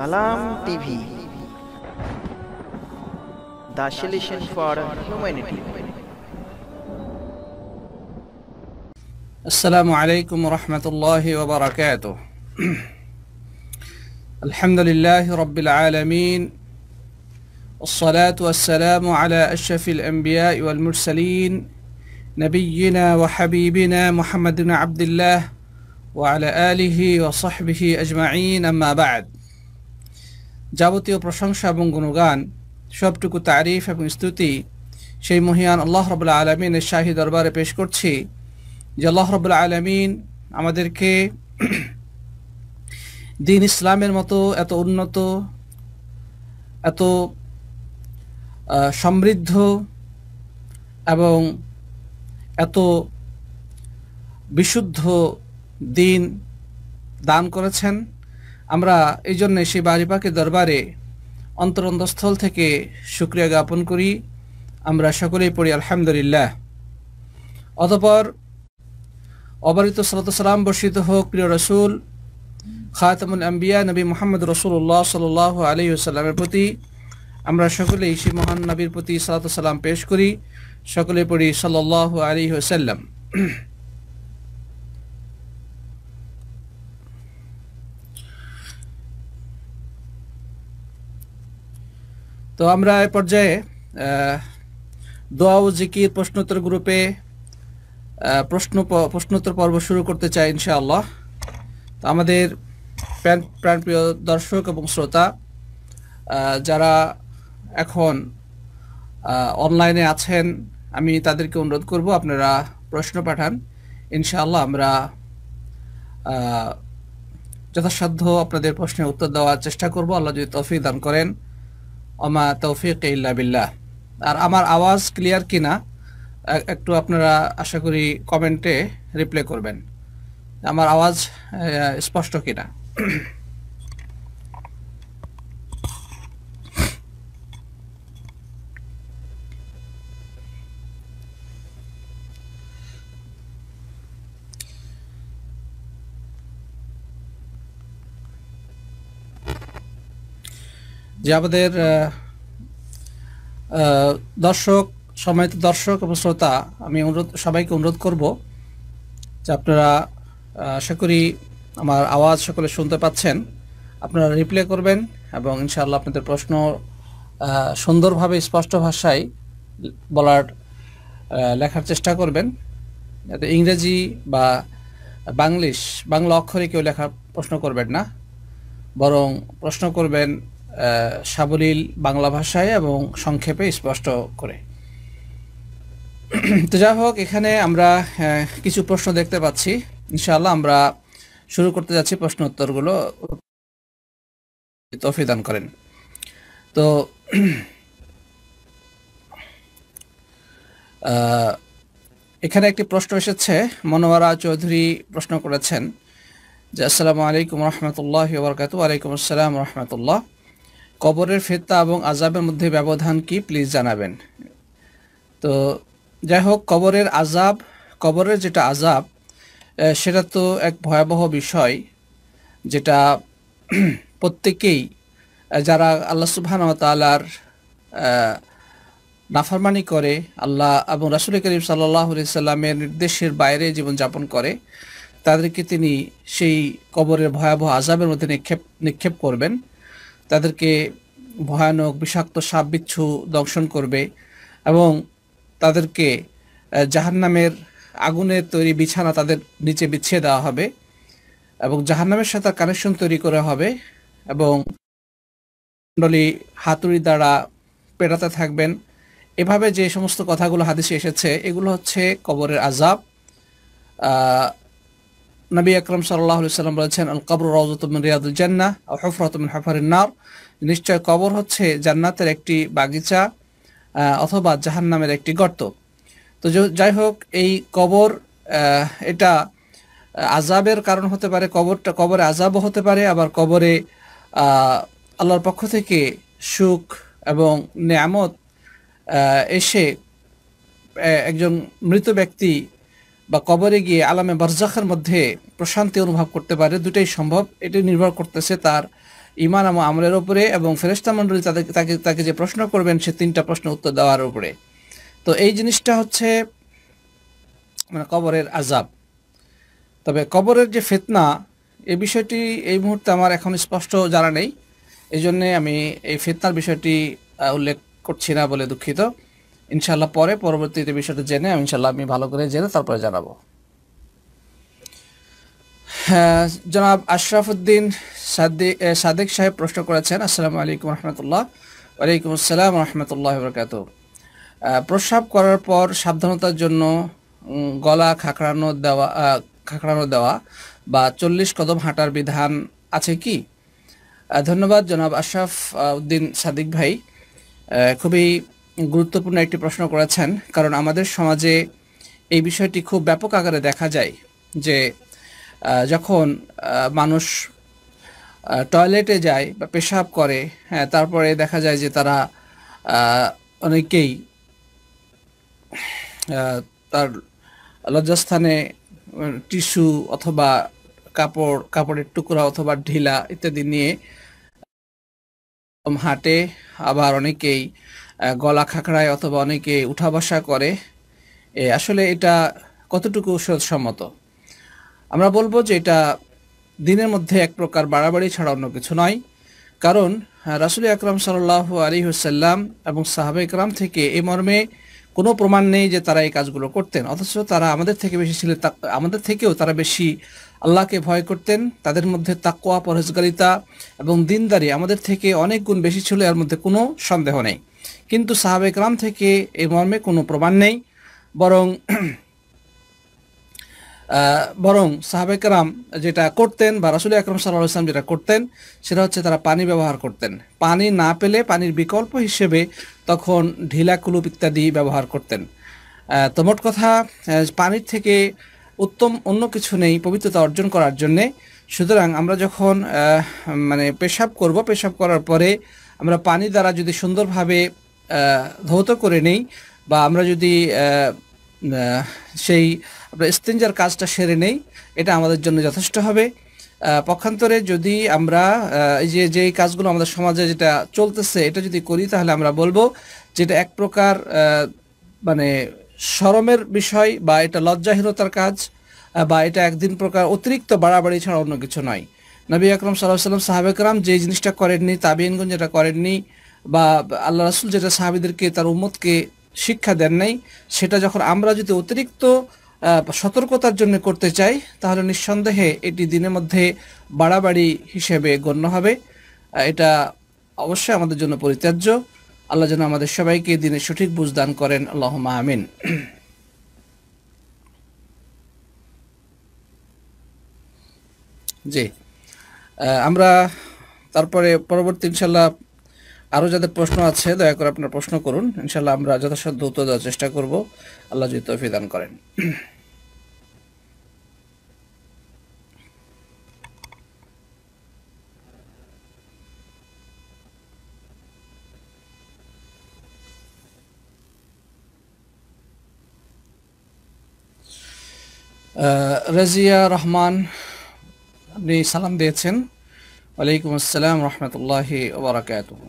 সালাম TV the solution for humanity السلام عليكم ورحمة الله وبركاته الحمد لله رب العالمين والصلاة والسلام على أشرف الأنبياء والمرسلين نبينا وحبيبنا محمد بن عبد الله وعلى آله وصحبه أجمعين أما بعد যাবতীয় প্রশংসা এবং গুণগান সবটুকু তারিফ এবং স্তুতি সেই মহিয়ান আল্লাহ রবুল্লা আলমিনের শাহী দরবারে পেশ করছি যে আল্লাহ রবুল্লা আলমিন আমাদেরকে দিন ইসলামের মতো এত উন্নত এত সমৃদ্ধ এবং এত বিশুদ্ধ দিন দান করেছেন আমরা এই জন্যে সেই বাজিপাকে দরবারে অন্তরন্তস্থল থেকে শুক্রিয়া জ্ঞাপন করি আমরা সকলেই পড়ি আলহামদুলিল্লাহ অতপর অবারিত সালাম বর্ষিত হোক প্রিয় রসুল খাতামুল আম্বিয়া নবী মোহাম্মদ রসুল্লাহ সাল আলী সাল্লামের প্রতি আমরা সকলেই সেই মহান নবীর প্রতি সালাতাম পেশ করি সকলে পড়ি সাল্লাহ আলী হোসাল্লাম তো আমরা এ পর্যায়ে দোয়া ও জিকির প্রশ্নোত্তর গ্রুপে প্রশ্ন প্রশ্নোত্তর পর্ব শুরু করতে চাই ইনশাআল্লাহ তো আমাদের প্রাণ প্রাণপ্রিয় দর্শক এবং শ্রোতা যারা এখন অনলাইনে আছেন আমি তাদেরকে অনুরোধ করব আপনারা প্রশ্ন পাঠান ইনশাআল্লাহ আমরা যথাসাধ্য আপনাদের প্রশ্নের উত্তর দেওয়ার চেষ্টা করব আল্লাহ যদি তফি দান করেন অমা তৌফিক ইল্লা বিল্লাহ আর আমার আওয়াজ ক্লিয়ার কিনা একটু আপনারা আশা করি কমেন্টে রিপ্লাই করবেন আমার আওয়াজ স্পষ্ট কিনা যে আমাদের দর্শক সময় দর্শক এবং শ্রোতা আমি অনুরোধ সবাইকে অনুরোধ করব যে আপনারা আশা করি আমার আওয়াজ সকলে শুনতে পাচ্ছেন আপনারা রিপ্লে করবেন এবং ইনশাআল্লাহ আপনাদের প্রশ্ন সুন্দরভাবে স্পষ্ট ভাষায় বলার লেখার চেষ্টা করবেন যাতে ইংরেজি বা বাংলিশ বাংলা অক্ষরে কেউ লেখা প্রশ্ন করবেন না বরং প্রশ্ন করবেন সাবলীল বাংলা ভাষায় এবং সংক্ষেপে স্পষ্ট করে তো যা হোক এখানে আমরা কিছু প্রশ্ন দেখতে পাচ্ছি ইনশাল্লাহ আমরা শুরু করতে যাচ্ছি প্রশ্ন উত্তরগুলো তফিদান করেন তো এখানে একটি প্রশ্ন এসেছে মনোয়ারা চৌধুরী প্রশ্ন করেছেন যে আসসালামু আলাইকুম রহমতুল্লাহ বরকাত আলাইকুম আসসালাম রহমতুল্লাহ কবরের ফেতা এবং আজাবের মধ্যে ব্যবধান কি প্লিজ জানাবেন তো যাই হোক কবরের আজাব কবরের যেটা আজাব সেটা তো এক ভয়াবহ বিষয় যেটা প্রত্যেকেই যারা আল্লা সুবহান তালার নাফারমানি করে আল্লাহ এবং রাসুল করিম সাল্লাহ সাল্লামের নির্দেশের বাইরে জীবনযাপন করে তাদেরকে তিনি সেই কবরের ভয়াবহ আজাবের মধ্যে নিক্ষেপ নিক্ষেপ করবেন তাদেরকে ভয়ানক বিষাক্ত সাপ বিচ্ছু দংশন করবে এবং তাদেরকে জাহান্নামের আগুনের তৈরি বিছানা তাদের নিচে বিছিয়ে দেওয়া হবে এবং জাহান্নামের সাথে কানেকশন তৈরি করা হবে এবং মন্ডলী হাতুড়ি দ্বারা পেরাতে থাকবেন এভাবে যে সমস্ত কথাগুলো হাদিসে এসেছে এগুলো হচ্ছে কবরের আজাব নবী আকরম সাল্লাহ সাল্লাম বলেছেন আল কবর রওজতুমিন রিয়াদুল জান্না আর হফরতুমিন হফারিন নার নিশ্চয় কবর হচ্ছে জান্নাতের একটি বাগিচা অথবা জাহান নামের একটি গর্ত তো যাই হোক এই কবর এটা আজাবের কারণ হতে পারে কবরটা কবরে আজাবও হতে পারে আবার কবরে আল্লাহর পক্ষ থেকে সুখ এবং নেয়ামত এসে একজন মৃত ব্যক্তি বা কবরে গিয়ে আলামে বারজাখের মধ্যে প্রশান্তি অনুভব করতে পারে দুটাই সম্ভব এটি নির্ভর করতেছে তার ইমান আম আমলের ওপরে এবং ফেরেস্তা মণ্ডলী তাদের তাকে তাকে যে প্রশ্ন করবেন সে তিনটা প্রশ্ন উত্তর দেওয়ার উপরে তো এই জিনিসটা হচ্ছে মানে কবরের আজাব তবে কবরের যে ফেতনা এ বিষয়টি এই মুহূর্তে আমার এখন স্পষ্ট জানা নেই এই জন্যে আমি এই ফেতনার বিষয়টি উল্লেখ করছি না বলে দুঃখিত ইনশাল্লাহ পরে পরবর্তীতে বিষয়টা জেনে আমি ইনশাল্লাহ আমি ভালো করে জেনে তারপরে জানাবো হ্যাঁ জনাব আশরাফুদ্দিন সাদিক সাদেক সাহেব প্রশ্ন করেছেন আসসালামু আলাইকুম রহমতুল্লাহ ওয়ালাইকুম আসসালাম রহমতুল্লাহ বরকাত প্রস্রাব করার পর সাবধানতার জন্য গলা খাঁকড়ানো দেওয়া খাঁকড়ানো দেওয়া বা চল্লিশ কদম হাঁটার বিধান আছে কি ধন্যবাদ জনাব আশরাফ উদ্দিন সাদিক ভাই খুবই গুরুত্বপূর্ণ একটি প্রশ্ন করেছেন কারণ আমাদের সমাজে এই বিষয়টি খুব ব্যাপক আকারে দেখা যায় যে যখন মানুষ টয়লেটে যায় বা পেশাব করে হ্যাঁ তারপরে দেখা যায় যে তারা অনেকেই তার লজ্জাস্থানে টিস্যু অথবা কাপড় কাপড়ের টুকরা অথবা ঢিলা ইত্যাদি নিয়ে হাঁটে আবার অনেকেই গলা খাঁকড়ায় অথবা অনেকে উঠা বসা করে আসলে এটা কতটুকু সম্মত আমরা বলবো যে এটা দিনের মধ্যে এক প্রকার বাড়াবাড়ি ছাড়া অন্য কিছু নয় কারণ রাসুল আকরাম সাল্লাহ আলী হুসাল্লাম এবং সাহাবে ইকরাম থেকে এ মর্মে কোনো প্রমাণ নেই যে তারা এই কাজগুলো করতেন অথচ তারা আমাদের থেকে বেশি ছিল আমাদের থেকেও তারা বেশি আল্লাহকে ভয় করতেন তাদের মধ্যে তাকোয়া পরহেজগারিতা এবং দিনদারি আমাদের থেকে অনেক গুণ বেশি ছিল এর মধ্যে কোনো সন্দেহ নেই কিন্তু সাহাবেকরাম থেকে এই মর্মে কোনো প্রমাণ নেই বরং বরং সাহাবেকরাম যেটা করতেন বা রাসুল আকরম সাল্লাহ ইসলাম যেটা করতেন সেটা হচ্ছে তারা পানি ব্যবহার করতেন পানি না পেলে পানির বিকল্প হিসেবে তখন ঢিলা কুলুপ ইত্যাদি ব্যবহার করতেন তো মোট কথা পানির থেকে উত্তম অন্য কিছু নেই পবিত্রতা অর্জন করার জন্যে সুতরাং আমরা যখন মানে পেশাব করব পেশাব করার পরে আমরা পানি দ্বারা যদি সুন্দরভাবে ধৌত করে নেই বা আমরা যদি সেই আমরা স্তেঞ্জার কাজটা সেরে নেই এটা আমাদের জন্য যথেষ্ট হবে পক্ষান্তরে যদি আমরা এই যে যে কাজগুলো আমাদের সমাজে যেটা চলতেছে এটা যদি করি তাহলে আমরা বলবো যেটা এক প্রকার মানে সরমের বিষয় বা এটা লজ্জাহীনতার কাজ বা এটা একদিন প্রকার অতিরিক্ত বাড়াবাড়ি ছাড়া অন্য কিছু নয় নবী আকরম সাল্লাহ সাল্লাম সাহাবেকরাম যে জিনিসটা করেননি তাবিনগঞ্জ যেটা করেননি বা আল্লাহ রাসুল যেটা সাহাবিদেরকে তার উম্মতকে শিক্ষা দেন নাই সেটা যখন আমরা যদি অতিরিক্ত সতর্কতার জন্য করতে চাই তাহলে নিঃসন্দেহে এটি দিনের মধ্যে বাড়াবাড়ি হিসেবে গণ্য হবে এটা অবশ্যই আমাদের জন্য পরিত্যাজ্য আল্লাহ যেন আমাদের সবাইকে দিনে সঠিক বুঝ দান করেন আল্লাহ আমিন জি আমরা তারপরে পরবর্তী ইনশাল্লাহ আরও যাদের প্রশ্ন আছে দয়া করে আপনার প্রশ্ন করুন ইনশাল্লাহ আমরা যথাসাধ্য উত্তর দেওয়ার চেষ্টা করব আল্লাহ যদি তফি দান করেন রাজিয়া রহমান আপনি সালাম দিয়েছেন ওয়ালাইকুম আসসালাম রহমতুল্লাহি ওবরাকাতুহ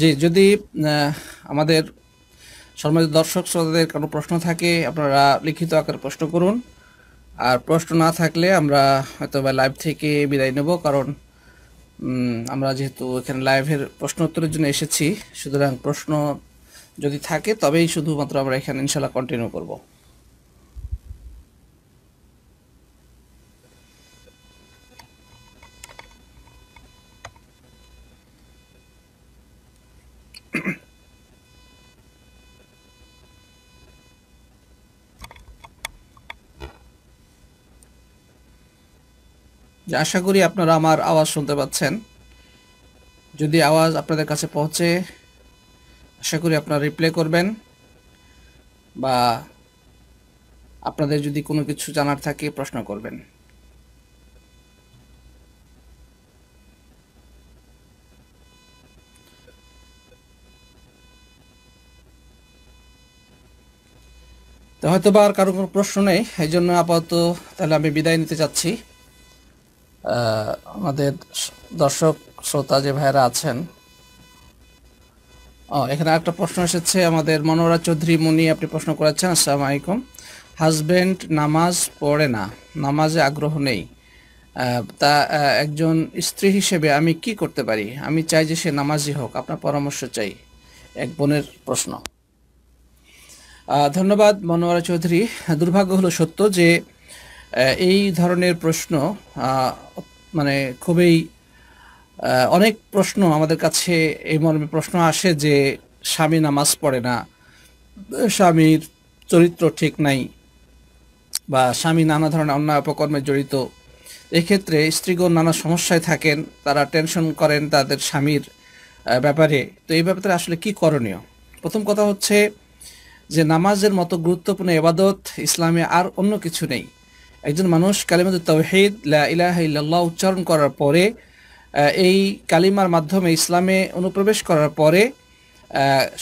জি যদি আমাদের সম্মানিত দর্শক শ্রোতাদের কোনো প্রশ্ন থাকে আপনারা লিখিত আকারে প্রশ্ন করুন আর প্রশ্ন না থাকলে আমরা হয়তো বা লাইভ থেকে বিদায় নেব কারণ আমরা যেহেতু এখানে লাইভের প্রশ্ন উত্তরের জন্য এসেছি সুতরাং প্রশ্ন যদি থাকে তবেই শুধুমাত্র আমরা এখানে ইনশাল্লাহ কন্টিনিউ করবো যে আশা করি আপনারা আমার আওয়াজ শুনতে পাচ্ছেন যদি আওয়াজ আপনাদের কাছে পৌঁছে আশা করি আপনারা রিপ্লে করবেন বা আপনাদের যদি কোনো কিছু জানার থাকে প্রশ্ন করবেন তো হয়তো বা আর কারো কোনো প্রশ্ন নেই এই জন্য আপাতত তাহলে আমি বিদায় নিতে চাচ্ছি আমাদের দর্শক শ্রোতা যে ভাইরা আছেন ও এখানে একটা প্রশ্ন এসেছে আমাদের মনোরা চৌধুরী মুনি আপনি প্রশ্ন করেছেন আসসালামু আলাইকুম হাজব্যান্ড নামাজ পড়ে না নামাজে আগ্রহ নেই তা একজন স্ত্রী হিসেবে আমি কি করতে পারি আমি চাই যে সে নামাজি হোক আপনার পরামর্শ চাই এক বোনের প্রশ্ন ধন্যবাদ মনোয়ারা চৌধুরী দুর্ভাগ্য হলো সত্য যে এই ধরনের প্রশ্ন মানে খুবই অনেক প্রশ্ন আমাদের কাছে এই মর্মে প্রশ্ন আসে যে স্বামী নামাজ পড়ে না স্বামীর চরিত্র ঠিক নাই বা স্বামী নানা ধরনের অন্যায় অপকর্মে জড়িত এক্ষেত্রে স্ত্রীগণ নানা সমস্যায় থাকেন তারা টেনশন করেন তাদের স্বামীর ব্যাপারে তো এই ব্যাপারে আসলে কি করণীয় প্রথম কথা হচ্ছে যে নামাজের মতো গুরুত্বপূর্ণ এবাদত ইসলামে আর অন্য কিছু নেই একজন মানুষ কালিমাত তৌহিদ লা উচ্চারণ করার পরে এই কালিমার মাধ্যমে ইসলামে অনুপ্রবেশ করার পরে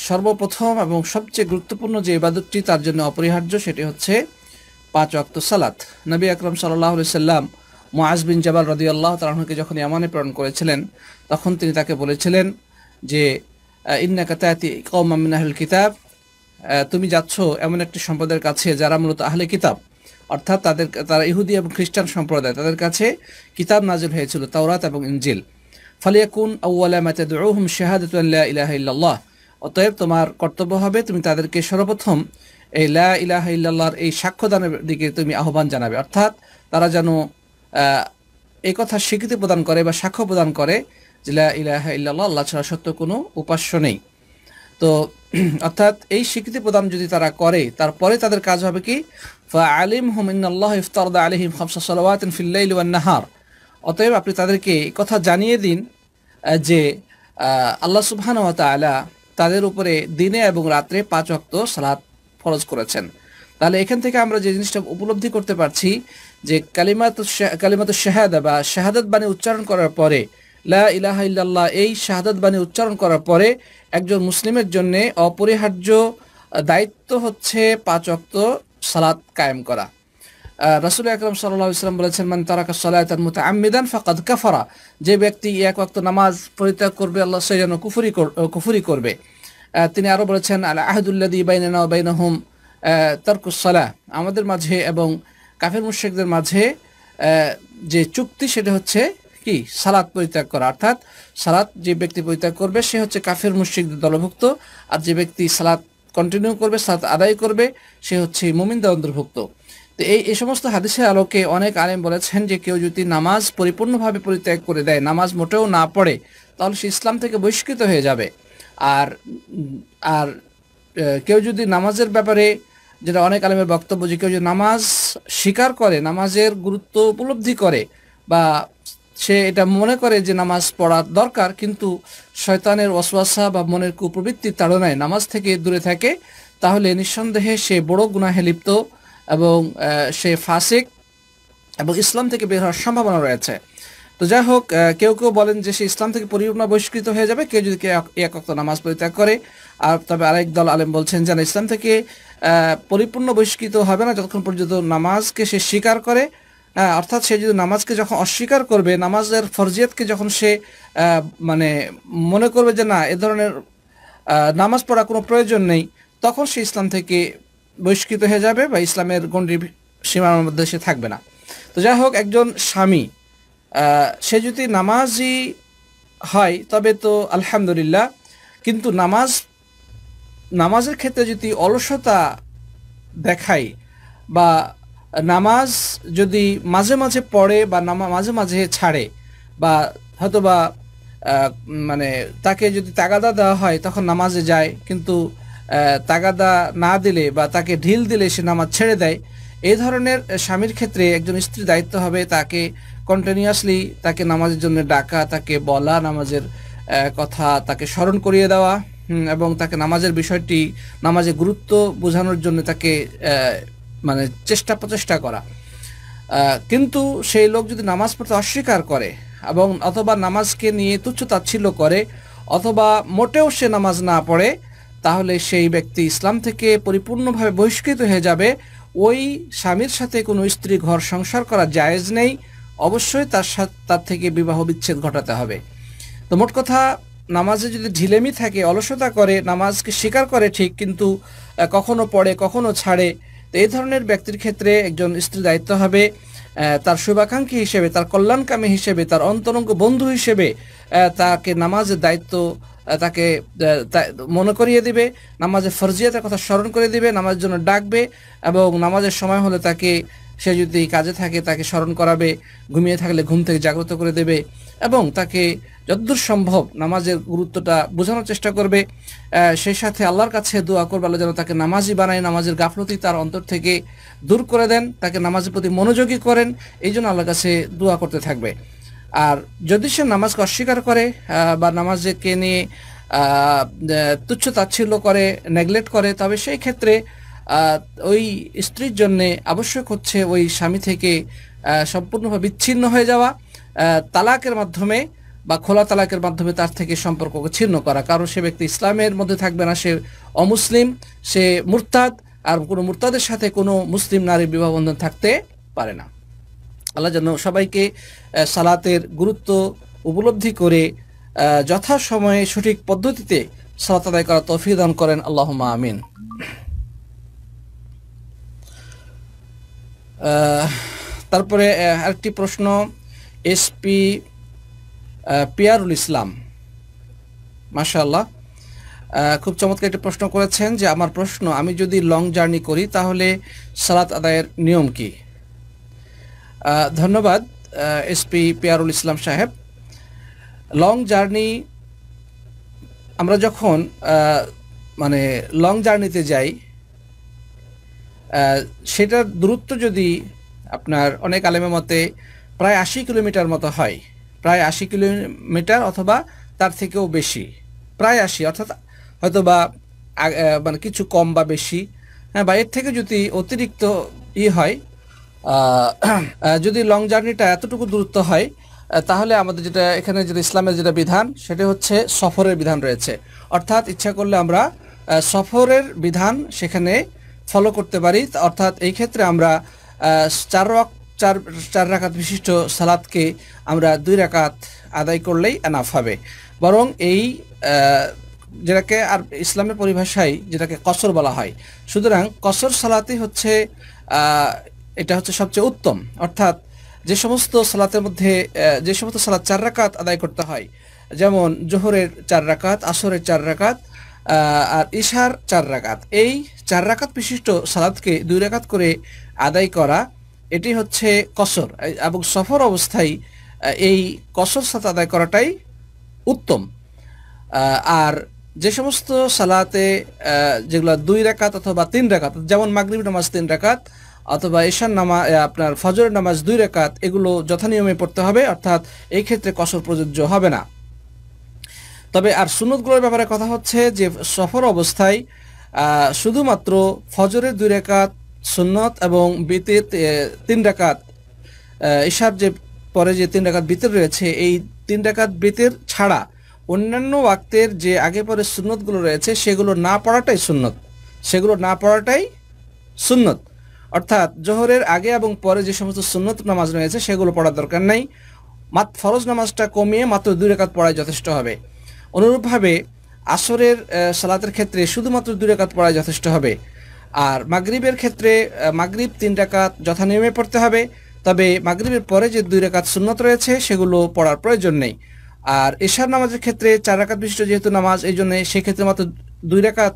সর্বপ্রথম এবং সবচেয়ে গুরুত্বপূর্ণ যে ইবাদতটি তার জন্য অপরিহার্য সেটি হচ্ছে পাঁচ অক্ত সালাত নবী আকরম সাল্লাহ সাল্লাম মোয়াজ বিন জবাল রদি আল্লাহ তালাহকে যখন এমানে প্রেরণ করেছিলেন তখন তিনি তাকে বলেছিলেন যে ইন্না কাতায়াতি কৌম আমিন কিতাব তুমি যাচ্ছ এমন একটি সম্পদের কাছে যারা মূলত আহলে কিতাব অর্থাৎ তাদের তারা ইহুদি এবং খ্রিস্টান সম্প্রদায় তাদের কাছে কিতাব নাজিল হয়েছিল তাওরাত এবং ইঞ্জিল ফালিয়াকুন আউআলাম শাহাদ্লাহ ইলাহ ইল্লাল্লাহ অতএব তোমার কর্তব্য হবে তুমি তাদেরকে সর্বপ্রথম এই লা ইলাহ ইল্লাল্লাহর এই সাক্ষ্যদানের দিকে তুমি আহ্বান জানাবে অর্থাৎ তারা যেন এই কথা স্বীকৃতি প্রদান করে বা সাক্ষ্য প্রদান করে যে লা ইলাহ ইল্লাল্লাহ আল্লাহ ছাড়া সত্য কোনো উপাস্য নেই তো অর্থাৎ এই স্বীকৃতি প্রদান যদি তারা করে তারপরে তাদের কাজ হবে কি আলিম হুম ইন্নআল্লাহ ইফতারদা আলিহিম হামসা সালাওয়াতিন ফিল্লাইল ওয়ান নাহার অতএব আপনি তাদেরকে কথা জানিয়ে দিন যে আল্লাহ ওয়া তাআলা তাদের উপরে দিনে এবং রাত্রে পাঁচ অক্ত সালাদ ফরজ করেছেন তাহলে এখান থেকে আমরা যে জিনিসটা উপলব্ধি করতে পারছি যে কালিমাত কালিমাত শাহাদা বা শাহাদাত বাণী উচ্চারণ করার পরে লা ইল্লাল্লাহ এই শাহাদ বাণী উচ্চারণ করার পরে একজন মুসলিমের জন্য অপরিহার্য দায়িত্ব হচ্ছে পাঁচ অক্ত সালাদ কায়েম করা রাসুল আকরম সাল্লা ইসলাম বলেছেন মানে তারাকা সালায়তান মতো আমিদান ফাকাদ কাফারা যে ব্যক্তি এক অক্ত নামাজ পরিত্যাগ করবে আল্লাহ সে যেন কুফুরি কুফুরি করবে তিনি আরও বলেছেন আল আহদুল্লাদি বাইনা বাইনাহুম তর্কুসালাহ আমাদের মাঝে এবং কাফের মুশেকদের মাঝে যে চুক্তি সেটা হচ্ছে কি সালাদ পরিত্যাগ করা অর্থাৎ সালাদ যে ব্যক্তি পরিত্যাগ করবে সে হচ্ছে কাফের মুশ্রিকদের দলভুক্ত আর যে ব্যক্তি সালাদ কন্টিনিউ করবে সালাদ আদায় করবে সে হচ্ছে মোমিনদের অন্তর্ভুক্ত তো এই এই সমস্ত হাদিসের আলোকে অনেক আলেম বলেছেন যে কেউ যদি নামাজ পরিপূর্ণভাবে পরিত্যাগ করে দেয় নামাজ মোটেও না পড়ে তাহলে সে ইসলাম থেকে বহিষ্কৃত হয়ে যাবে আর আর কেউ যদি নামাজের ব্যাপারে যেটা অনেক আলেমের বক্তব্য যে কেউ যদি নামাজ স্বীকার করে নামাজের গুরুত্ব উপলব্ধি করে বা সে এটা মনে করে যে নামাজ পড়া দরকার কিন্তু শয়তানের ওয়াসওয়াসা বা মনের কুপ্রবৃত্তির তাড়নায় নামাজ থেকে দূরে থাকে তাহলে নিঃসন্দেহে সে বড় গুনাহে লিপ্ত এবং সে ফাসিক এবং ইসলাম থেকে বের হওয়ার সম্ভাবনা রয়েছে তো যাই হোক কেউ কেউ বলেন যে সে ইসলাম থেকে পরিপূর্ণ বহিষ্কৃত হয়ে যাবে কেউ যদি এক নামাজ পরিত্যাগ করে আর তবে আরেক দল আলেম বলছেন যেন ইসলাম থেকে পরিপূর্ণ বহিষ্কৃত হবে না যতক্ষণ পর্যন্ত নামাজকে সে স্বীকার করে হ্যাঁ, অর্থাৎ সে যদি নামাজকে যখন অস্বীকার করবে নামাজের ফরজিয়াতকে যখন সে মানে মনে করবে যে না এ ধরনের নামাজ পড়া কোনো প্রয়োজন নেই তখন সে ইসলাম থেকে বহিষ্কৃত হয়ে যাবে বা ইসলামের গণ্ডি সীমার মধ্যে সে থাকবে না তো যাই হোক একজন স্বামী সে যদি নামাজই হয় তবে তো আলহামদুলিল্লাহ কিন্তু নামাজ নামাজের ক্ষেত্রে যদি অলসতা দেখায় বা নামাজ যদি মাঝে মাঝে পড়ে বা মাঝে মাঝে ছাড়ে বা হয়তো বা মানে তাকে যদি তাগাদা দেওয়া হয় তখন নামাজে যায় কিন্তু তাগাদা না দিলে বা তাকে ঢিল দিলে সে নামাজ ছেড়ে দেয় এই ধরনের স্বামীর ক্ষেত্রে একজন স্ত্রী দায়িত্ব হবে তাকে কন্টিনিউয়াসলি তাকে নামাজের জন্য ডাকা তাকে বলা নামাজের কথা তাকে স্মরণ করিয়ে দেওয়া এবং তাকে নামাজের বিষয়টি নামাজের গুরুত্ব বোঝানোর জন্য তাকে মানে চেষ্টা প্রচেষ্টা করা কিন্তু সেই লোক যদি নামাজ পড়তে অস্বীকার করে এবং অথবা নামাজকে নিয়ে তুচ্ছ তাচ্ছিল্য করে অথবা মোটেও সে নামাজ না পড়ে তাহলে সেই ব্যক্তি ইসলাম থেকে পরিপূর্ণভাবে বহিষ্কৃত হয়ে যাবে ওই স্বামীর সাথে কোনো স্ত্রী ঘর সংসার করা জায়েজ নেই অবশ্যই তার সাথে তার থেকে বিবাহ বিচ্ছেদ ঘটাতে হবে তো মোট কথা নামাজে যদি ঢিলেমি থাকে অলসতা করে নামাজকে স্বীকার করে ঠিক কিন্তু কখনো পড়ে কখনো ছাড়ে তো এই ধরনের ব্যক্তির ক্ষেত্রে একজন স্ত্রী দায়িত্ব হবে তার শুভাকাঙ্ক্ষী হিসেবে তার কল্যাণকামী হিসেবে তার অন্তরঙ্গ বন্ধু হিসেবে তাকে নামাজের দায়িত্ব তাকে মনে করিয়ে দিবে নামাজের ফরজিয়াতের কথা স্মরণ করে দিবে নামাজের জন্য ডাকবে এবং নামাজের সময় হলে তাকে সে যদি কাজে থাকে তাকে স্মরণ করাবে ঘুমিয়ে থাকলে ঘুম থেকে জাগ্রত করে দেবে এবং তাকে যতদূর সম্ভব নামাজের গুরুত্বটা বোঝানোর চেষ্টা করবে সেই সাথে আল্লাহর কাছে দোয়া করবে আল্লাহ যেন তাকে নামাজি বানায় নামাজের গাফলতি তার অন্তর থেকে দূর করে দেন তাকে নামাজের প্রতি মনোযোগী করেন এই জন্য আল্লাহর কাছে দোয়া করতে থাকবে আর যদি সে নামাজকে অস্বীকার করে বা নামাজকে নিয়ে তুচ্ছ তাচ্ছিল্য করে নেগলেক্ট করে তবে সেই ক্ষেত্রে ওই স্ত্রীর জন্যে আবশ্যক হচ্ছে ওই স্বামী থেকে সম্পূর্ণভাবে বিচ্ছিন্ন হয়ে যাওয়া তালাকের মাধ্যমে বা খোলা তালাকের মাধ্যমে তার থেকে সম্পর্ককে ছিন্ন করা কারণ সে ব্যক্তি ইসলামের মধ্যে থাকবে না সে অমুসলিম সে মুরতাদ আর কোনো মুরতাদের সাথে কোনো মুসলিম নারী বিবাহ বন্ধন থাকতে পারে না আল্লাহ যেন সবাইকে সালাতের গুরুত্ব উপলব্ধি করে যথাসময়ে সঠিক পদ্ধতিতে সালাত আদায় করা তফিদান দান করেন আল্লাহ আমিন তারপরে আরেকটি প্রশ্ন এসপি পিয়ারুল ইসলাম মাশাল্লাহ খুব চমৎকার একটি প্রশ্ন করেছেন যে আমার প্রশ্ন আমি যদি লং জার্নি করি তাহলে সালাত আদায়ের নিয়ম কি ধন্যবাদ এসপি পিয়ারুল ইসলাম সাহেব লং জার্নি আমরা যখন মানে লং জার্নিতে যাই সেটার দূরত্ব যদি আপনার অনেক আলেমের মতে প্রায় আশি কিলোমিটার মতো হয় প্রায় আশি কিলোমিটার অথবা তার থেকেও বেশি প্রায় আশি অর্থাৎ হয়তো বা মানে কিছু কম বা বেশি হ্যাঁ বা এর থেকে যদি অতিরিক্ত ই হয় যদি লং জার্নিটা এতটুকু দূরত্ব হয় তাহলে আমাদের যেটা এখানে যেটা ইসলামের যেটা বিধান সেটা হচ্ছে সফরের বিধান রয়েছে অর্থাৎ ইচ্ছা করলে আমরা সফরের বিধান সেখানে ফলো করতে পারি অর্থাৎ এই ক্ষেত্রে আমরা চার রক চার চার রাকাত বিশিষ্ট সালাদকে আমরা দুই রাকাত আদায় করলেই এনাফ হবে বরং এই যেটাকে আর ইসলামের পরিভাষায় যেটাকে কসর বলা হয় সুতরাং কসর সালাতে হচ্ছে এটা হচ্ছে সবচেয়ে উত্তম অর্থাৎ যে সমস্ত সালাতের মধ্যে যে সমস্ত সালাত চার রাকাত আদায় করতে হয় যেমন জোহরের চার রাকাত আসরের চার রাকাত আর ইশার চার রাকাত এই চার রাকাত বিশিষ্ট সালাদকে দুই রাকাত করে আদায় করা এটি হচ্ছে কসর এবং সফর অবস্থায় এই কসর সাথে আদায় করাটাই উত্তম আর যে সমস্ত সালাতে যেগুলো দুই রেখাত অথবা তিন রেখাত যেমন মাগরীব নামাজ তিন রেখাত অথবা ঈশান নামাজ আপনার ফজরের নামাজ দুই রেখাত এগুলো যথানিয়মে পড়তে হবে অর্থাৎ এই ক্ষেত্রে কসর প্রযোজ্য হবে না তবে আর সুনতগুলোর ব্যাপারে কথা হচ্ছে যে সফর অবস্থায় শুধুমাত্র ফজরের দুই রেখাত সুন্নত এবং বিতের তিন রেখাত ঈশার যে পরে যে তিন রেখাত বিতের রয়েছে এই তিন রেখাত বিতের ছাড়া অন্যান্য ওয়াক্তের যে আগে পরে সুন্নতগুলো রয়েছে সেগুলো না পড়াটাই সুন্নত সেগুলো না পড়াটাই সুন্নত অর্থাৎ জোহরের আগে এবং পরে যে সমস্ত সুন্নত নামাজ রয়েছে সেগুলো পড়ার দরকার নাই মাত ফরজ নামাজটা কমিয়ে মাত্র দুই রেখাত পড়ায় যথেষ্ট হবে অনুরূপভাবে আসরের সালাতের ক্ষেত্রে শুধুমাত্র দুই রেখাত পড়া যথেষ্ট হবে আর মাগরিবের ক্ষেত্রে মাগরিব তিন রেখাত যথা নিয়মে পড়তে হবে তবে মাগরিবের পরে যে দুই রেখাত সুন্নত রয়েছে সেগুলো পড়ার প্রয়োজন নেই আর এশার নামাজের ক্ষেত্রে চার রেখাত বিশিষ্ট যেহেতু নামাজ এই জন্য সেক্ষেত্রে মাত্র দুই রেখাত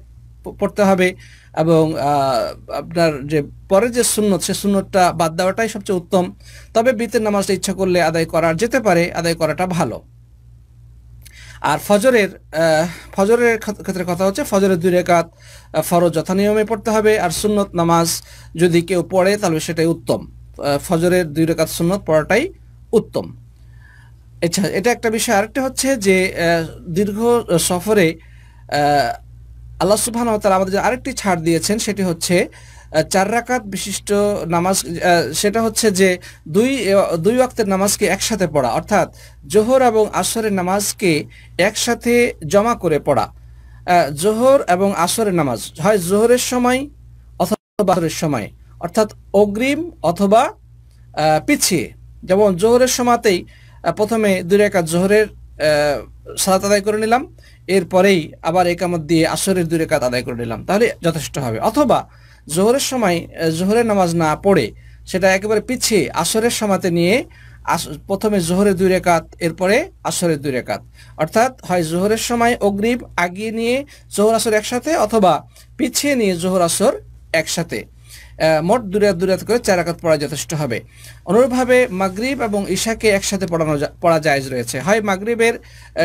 পড়তে হবে এবং আপনার যে পরে যে সুন্নত সে সুন্নতটা বাদ দেওয়াটাই সবচেয়ে উত্তম তবে বিতের নামাজটা ইচ্ছা করলে আদায় করা যেতে পারে আদায় করাটা ভালো আর ফজরের ফজরের ক্ষেত্রে কথা হচ্ছে ফজরের দুই রেখাত ফরজ যথানিয়মে পড়তে হবে আর সুন্নত নামাজ যদি কেউ পড়ে তাহলে সেটাই উত্তম ফজরের দুই রেখাত সুন্নত পড়াটাই উত্তম আচ্ছা এটা একটা বিষয় আরেকটা হচ্ছে যে দীর্ঘ সফরে আল্লাহ সুবহান তারা আমাদের আরেকটি ছাড় দিয়েছেন সেটি হচ্ছে চার রাকাত বিশিষ্ট নামাজ সেটা হচ্ছে যে দুই দুই ওয়াক্তের নামাজকে একসাথে পড়া অর্থাৎ জোহর এবং আসরের নামাজকে একসাথে জমা করে পড়া জোহর এবং আসরের নামাজ হয় জোহরের সময় অথবা সময় অর্থাৎ অগ্রিম অথবা পিছিয়ে যেমন জোহরের সময়তেই প্রথমে দুই রেখা জোহরের সাদাত আদায় করে নিলাম এরপরেই আবার একামত দিয়ে আসরের দুই রেখাত আদায় করে নিলাম তাহলে যথেষ্ট হবে অথবা জোহরের সময় জোহরের নামাজ না পড়ে সেটা একেবারে পিছিয়ে আসরের সমাতে নিয়ে প্রথমে জোহরে দুই রেখাত এরপরে আসরের দুই রেখাত অর্থাৎ হয় জোহরের সময় অগ্রীব আগিয়ে নিয়ে জোহর আসর একসাথে অথবা পিছিয়ে নিয়ে জোহর আসর একসাথে মোট দূরে দূরে করে চার আকাত পড়া যথেষ্ট হবে অনুরূপভাবে মাগরীব এবং ঈশাকে একসাথে পড়ানো পড়া জায়জ রয়েছে হয় মাগরীবের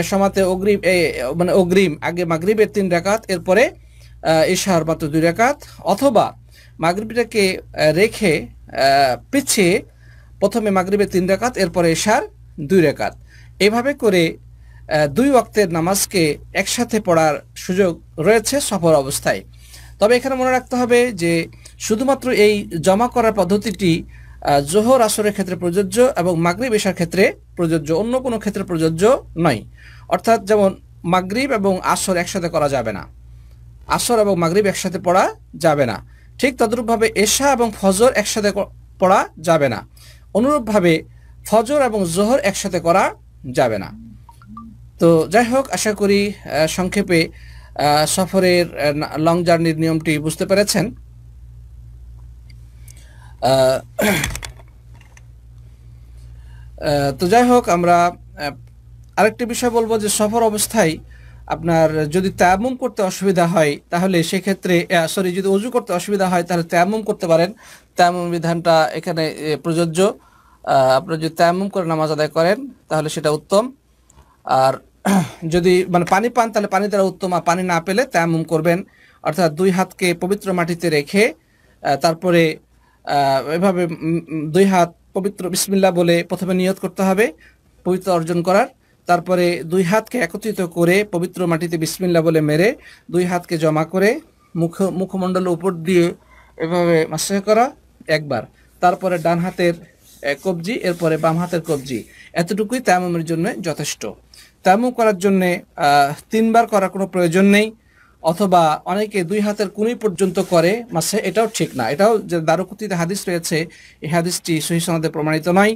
সমাতে অগ্রিম মানে অগ্রিম আগে মাগরীবের তিন রাকাত এরপরে ইশার মাত্র দুই রেখাত অথবা মাগরীবটাকে রেখে পিছিয়ে প্রথমে মাগরীবে তিন রেখাত এরপরে ইশার দুই রেখাত এভাবে করে দুই অক্তের নামাজকে একসাথে পড়ার সুযোগ রয়েছে সফর অবস্থায় তবে এখানে মনে রাখতে হবে যে শুধুমাত্র এই জমা করার পদ্ধতিটি জোহর আসরের ক্ষেত্রে প্রযোজ্য এবং মাগরীব এশার ক্ষেত্রে প্রযোজ্য অন্য কোনো ক্ষেত্রে প্রযোজ্য নয় অর্থাৎ যেমন মাগরীব এবং আসর একসাথে করা যাবে না আসর এবং মাগরিব একসাথে পড়া যাবে না ঠিক তদরূপভাবে এশা এবং ফজর একসাথে পড়া যাবে না অনুরূপভাবে ফজর এবং জোহর একসাথে করা যাবে না তো যাই হোক আশা করি সংক্ষেপে সফরের লং জার্নির নিয়মটি বুঝতে পেরেছেন তো যাই হোক আমরা আরেকটি বিষয় বলবো যে সফর অবস্থায় আপনার যদি তায়ামুম করতে অসুবিধা হয় তাহলে সেক্ষেত্রে সরি যদি অজু করতে অসুবিধা হয় তাহলে তায়ামুম করতে পারেন তায়ামুম বিধানটা এখানে প্রযোজ্য আপনারা যদি তায়ামুম করে নামাজ আদায় করেন তাহলে সেটা উত্তম আর যদি মানে পানি পান তাহলে পানি দ্বারা উত্তম আর পানি না পেলে তায়ামুম করবেন অর্থাৎ দুই হাতকে পবিত্র মাটিতে রেখে তারপরে এভাবে দুই হাত পবিত্র বিসমিল্লা বলে প্রথমে নিয়ত করতে হবে পবিত্র অর্জন করার তারপরে দুই হাতকে একত্রিত করে পবিত্র মাটিতে বিসমিল্লা বলে মেরে দুই হাতকে জমা করে মুখ মুখমণ্ডল উপর দিয়ে এভাবে মাসে করা একবার তারপরে ডান হাতের কবজি এরপরে বাম হাতের কবজি এতটুকুই তামুমের জন্য যথেষ্ট তামু করার জন্যে তিনবার করার কোনো প্রয়োজন নেই অথবা অনেকে দুই হাতের কুনি পর্যন্ত করে মাসে এটাও ঠিক না এটাও যে দারুকুতিতে হাদিস রয়েছে এই হাদিসটি সহি প্রমাণিত নয়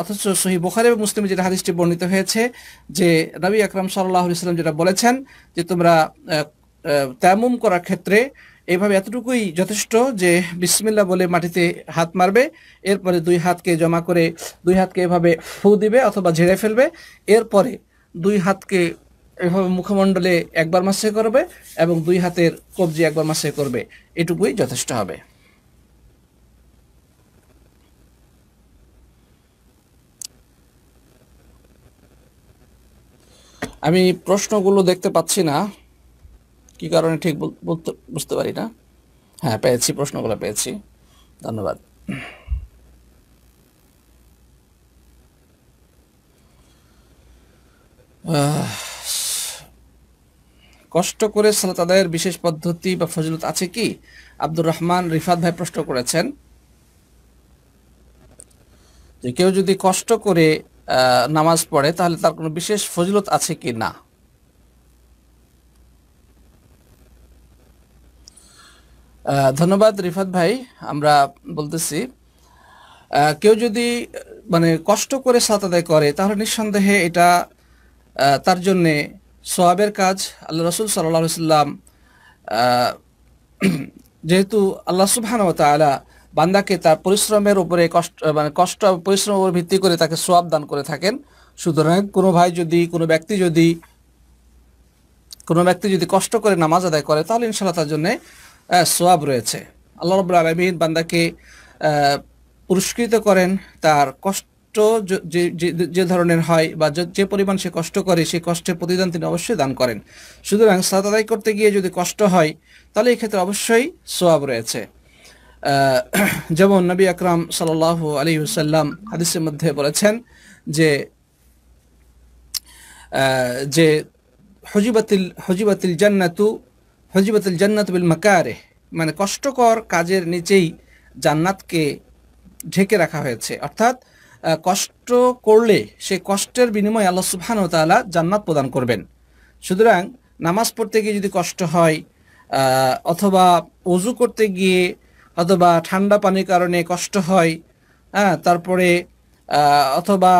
অথচ সহি বোখারে এবং যেটা হাদিসটি বর্ণিত হয়েছে যে নবী আকরাম সাল্লাহ ইসলাম যেটা বলেছেন যে তোমরা তেমুম করার ক্ষেত্রে এভাবে এতটুকুই যথেষ্ট যে বিসমিল্লা বলে মাটিতে হাত মারবে এরপরে দুই হাতকে জমা করে দুই হাতকে এভাবে ফু দিবে অথবা ঝেড়ে ফেলবে এরপরে দুই হাতকে এভাবে মুখমণ্ডলে একবার মাসে করবে এবং দুই হাতের কবজি একবার মাসে করবে এটুকুই যথেষ্ট হবে আমি প্রশ্নগুলো দেখতে পাচ্ছি না কি কারণে ঠিক বলতে বুঝতে পারি না হ্যাঁ পেয়েছি প্রশ্নগুলো পেয়েছি ধন্যবাদ কষ্ট করে সালাত আদায়ের বিশেষ পদ্ধতি বা ফজিলত আছে কি আব্দুর রহমান রিফাত ভাই প্রশ্ন করেছেন যে কেউ যদি কষ্ট করে নামাজ পড়ে তাহলে তার কোনো বিশেষ ফজিলত আছে কি না ধন্যবাদ রিফাত ভাই আমরা বলতেছি কেউ যদি মানে কষ্ট করে সাত আদায় করে তাহলে নিঃসন্দেহে এটা তার জন্যে সোয়াবের কাজ আল্লাহ রসুল সাল্লাহ সাল্লাম যেহেতু আল্লাহ সুবহান বান্দাকে তার পরিশ্রমের উপরে কষ্ট মানে কষ্ট পরিশ্রমের উপর ভিত্তি করে তাকে সোয়াব দান করে থাকেন সুতরাং কোনো ভাই যদি কোনো ব্যক্তি যদি কোনো ব্যক্তি যদি কষ্ট করে নামাজ আদায় করে তাহলে ইনশাল্লাহ তার জন্যে সোয়াব রয়েছে আল্লাহ রব আলমিন বান্দাকে পুরস্কৃত করেন তার কষ্ট যে যে ধরনের হয় বা যে পরিমাণ সে কষ্ট করে সেই কষ্টের প্রতিদান তিনি অবশ্যই দান করেন সুতরাং সাত আদায় করতে গিয়ে যদি কষ্ট হয় তাহলে এক্ষেত্রে অবশ্যই সোয়াব রয়েছে যেমন নবী আকরাম সাল আলী সাল্লাম হাদিসের মধ্যে বলেছেন যে যে হজিবাতিল হজিবাতিল জান্নাতু হজিবাতিল জান্নাত বিল মাকারে মানে কষ্টকর কাজের নিচেই জান্নাতকে ঢেকে রাখা হয়েছে অর্থাৎ কষ্ট করলে সে কষ্টের বিনিময়ে আল্লাহ সুবহানাহু তালা জান্নাত প্রদান করবেন সুতরাং নামাজ পড়তে গিয়ে যদি কষ্ট হয় অথবা অজু করতে গিয়ে অথবা ঠান্ডা পানির কারণে কষ্ট হয় হ্যাঁ তারপরে অথবা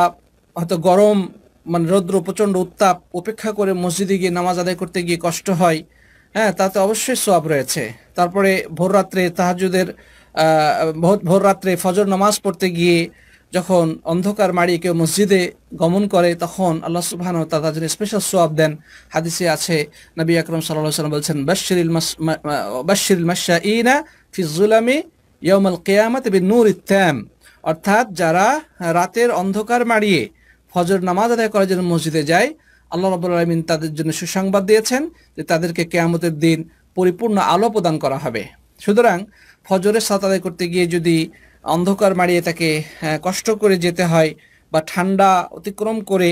হয়তো গরম মানে রৌদ্র প্রচণ্ড উত্তাপ উপেক্ষা করে মসজিদে গিয়ে নামাজ আদায় করতে গিয়ে কষ্ট হয় হ্যাঁ তাতে অবশ্যই সোয়াব রয়েছে তারপরে ভোর রাত্রে তাহাজুদের ভোর রাত্রে ফজর নামাজ পড়তে গিয়ে যখন অন্ধকার মাড়িয়ে কেউ মসজিদে গমন করে তখন আল্লাহ সুবহান ও তার জন্য স্পেশাল সোয়াব দেন হাদিসে আছে নবী আকরম সাল্লাহ সাল্লাম বলছেন বাশিরিল বাশিরিল ইনা ফিজুলামি ইয়মাল কেয়ামত বি নূর ইত্যাম অর্থাৎ যারা রাতের অন্ধকার মাড়িয়ে ফজর নামাজ আদায় করার জন্য মসজিদে যায় আল্লাহ রব আলমিন তাদের জন্য সুসংবাদ দিয়েছেন যে তাদেরকে কেয়ামতের দিন পরিপূর্ণ আলো প্রদান করা হবে সুতরাং ফজরের সাত আদায় করতে গিয়ে যদি অন্ধকার মারিয়ে তাকে কষ্ট করে যেতে হয় বা ঠান্ডা অতিক্রম করে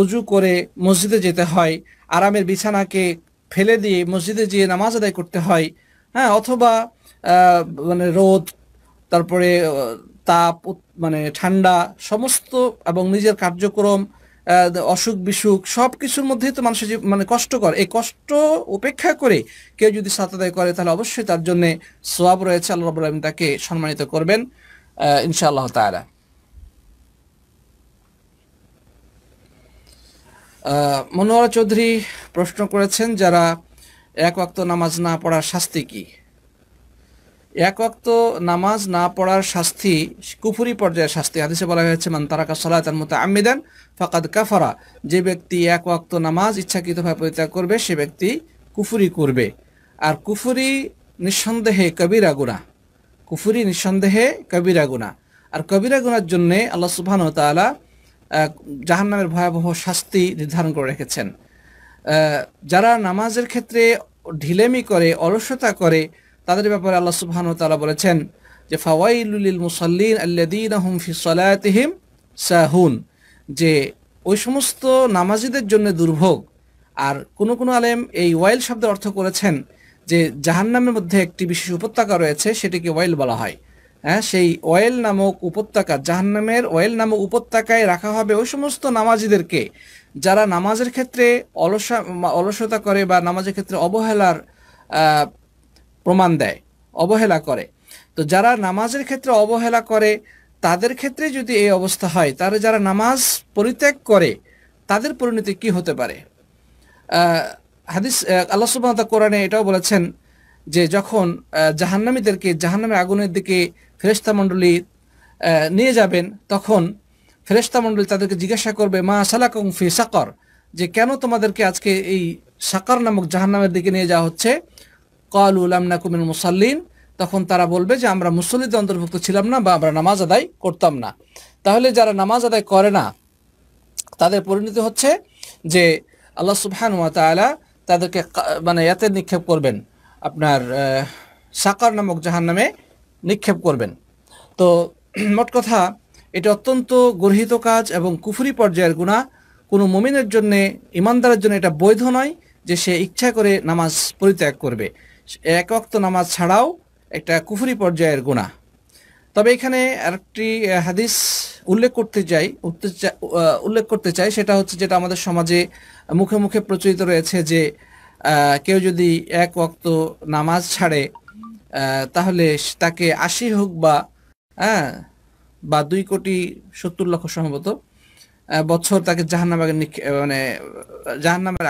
উজু করে মসজিদে যেতে হয় আরামের বিছানাকে ফেলে দিয়ে মসজিদে যেয়ে নামাজ আদায় করতে হয় হ্যাঁ অথবা মানে রোদ তারপরে তাপ মানে ঠান্ডা সমস্ত এবং নিজের কার্যক্রম অসুখ বিসুখ সব কিছুর মধ্যেই তো মানুষের মানে কষ্টকর এই কষ্ট উপেক্ষা করে কেউ যদি সাতাদায় করে তাহলে অবশ্যই তার জন্য সোয়াব রয়েছে আল্লাহ রবুল আলম তাকে সম্মানিত করবেন ইনশাআল্লাহ তারা মনোয়ারা চৌধুরী প্রশ্ন করেছেন যারা এক অক্ত নামাজ না পড়ার শাস্তি কী এক অক্ত নামাজ না পড়ার শাস্তি কুফুরি পর্যায়ের শাস্তি হাদিসে বলা হয়েছে মান তারাকা সালাত মতো আমিদান ফাকাদ কাফারা যে ব্যক্তি এক অক্ত নামাজ ইচ্ছাকৃতভাবে পরিত্যাগ করবে সে ব্যক্তি কুফুরি করবে আর কুফুরি নিঃসন্দেহে কবিরা গুণা কুফুরি নিঃসন্দেহে কবিরা গুণা আর কবিরা গুণার জন্যে আল্লাহ সুবহান তালা জাহান্নামের ভয়াবহ শাস্তি নির্ধারণ করে রেখেছেন যারা নামাজের ক্ষেত্রে ঢিলেমি করে অলসতা করে তাদের ব্যাপারে আল্লাহ সুবহানাহু তালা বলেছেন যে ফাওয়াইলুল মুসাল্লিন আল্লাদিন হুম ফি সালাতিহিম সাহুন যে ওই সমস্ত নামাজিদের জন্য দুর্ভোগ আর কোনো কোনো আলেম এই ওয়াইল শব্দের অর্থ করেছেন যে জাহান্নামের মধ্যে একটি বিশেষ উপত্যকা রয়েছে সেটিকে ওয়াইল বলা হয় হ্যাঁ সেই ওয়েল নামক উপত্যকা জাহান্নামের ওয়েল নামক উপত্যকায় রাখা হবে ওই সমস্ত নামাজিদেরকে যারা নামাজের ক্ষেত্রে অলসা অলসতা করে বা নামাজের ক্ষেত্রে অবহেলার প্রমাণ দেয় অবহেলা করে তো যারা নামাজের ক্ষেত্রে অবহেলা করে তাদের ক্ষেত্রে যদি এই অবস্থা হয় তাহলে যারা নামাজ পরিত্যাগ করে তাদের পরিণতি কি হতে পারে হাদিস আল্লাহ সুবাহ কোরআনে এটাও বলেছেন যে যখন জাহান্নামীদেরকে জাহান্নামের আগুনের দিকে ফেরেস্তা মণ্ডলী নিয়ে যাবেন তখন ফেরেস্তা মণ্ডলী তাদেরকে জিজ্ঞাসা করবে মা সালাক ফি সাকর যে কেন তোমাদেরকে আজকে এই সাকার নামক জাহান্নামের দিকে নিয়ে যাওয়া হচ্ছে কল কুমিন মুসাল্লিন তখন তারা বলবে যে আমরা মুসল্লিদের অন্তর্ভুক্ত ছিলাম না বা আমরা নামাজ আদায় করতাম না তাহলে যারা নামাজ আদায় করে না তাদের পরিণতি হচ্ছে যে আল্লাহ সুফহান তাদেরকে মানে এতে নিক্ষেপ করবেন আপনার সাকার নামক জাহান নামে নিক্ষেপ করবেন তো মোট কথা এটা অত্যন্ত গর্হিত কাজ এবং কুফুরি পর্যায়ের গুণা কোনো মমিনের জন্যে ইমানদারের জন্য এটা বৈধ নয় যে সে ইচ্ছা করে নামাজ পরিত্যাগ করবে এক অক্ত নামাজ ছাড়াও একটা কুফুরি পর্যায়ের গুণা তবে এখানে আরেকটি হাদিস উল্লেখ করতে চাই উল্লেখ করতে চাই সেটা হচ্ছে যেটা আমাদের সমাজে মুখে মুখে প্রচলিত রয়েছে যে কেউ যদি এক অক্ত নামাজ ছাড়ে তাহলে তাকে আশি হোক বা হ্যাঁ বা দুই কোটি সত্তর লক্ষ সম্ভবত বছর তাকে জাহান্নামে মানে জাহান্নামের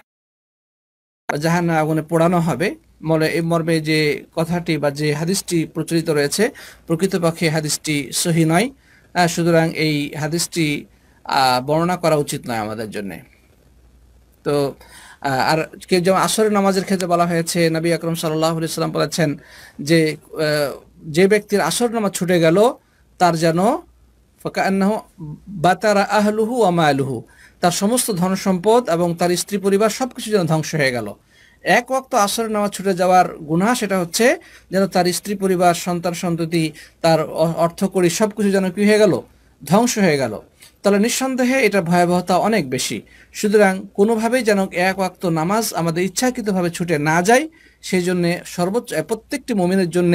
জাহান্ন আগুনে পোড়ানো হবে মর্মে যে কথাটি বা যে হাদিসটি প্রচলিত রয়েছে প্রকৃতপক্ষে হাদিসটি সহি নয় সুতরাং এই হাদিসটি বর্ণনা করা উচিত নয় আমাদের জন্য তো আর কেউ যেমন আসরের নামাজের ক্ষেত্রে বলা হয়েছে নবী আকরম সাল্লাহ সাল্লাম বলেছেন যে যে ব্যক্তির আসর নামাজ ছুটে গেল তার যেন ফাকান্নাহ বাতারা আহলুহু আলুহু তার সমস্ত ধন সম্পদ এবং তার স্ত্রী পরিবার সবকিছু যেন ধ্বংস হয়ে গেল এক ওয়াক্ত আসর নামাজ ছুটে যাওয়ার গুনাহ সেটা হচ্ছে যেন তার স্ত্রী পরিবার সন্তান সন্ততি তার অর্থ করি কিছু যেন কি হয়ে গেল ধ্বংস হয়ে গেল তাহলে নিঃসন্দেহে এটা ভয়াবহতা অনেক বেশি সুতরাং কোনোভাবেই যেন এক ওয়াক্ত নামাজ আমাদের ইচ্ছাকৃতভাবে ছুটে না যায় সেই জন্যে সর্বোচ্চ প্রত্যেকটি মমিনের জন্য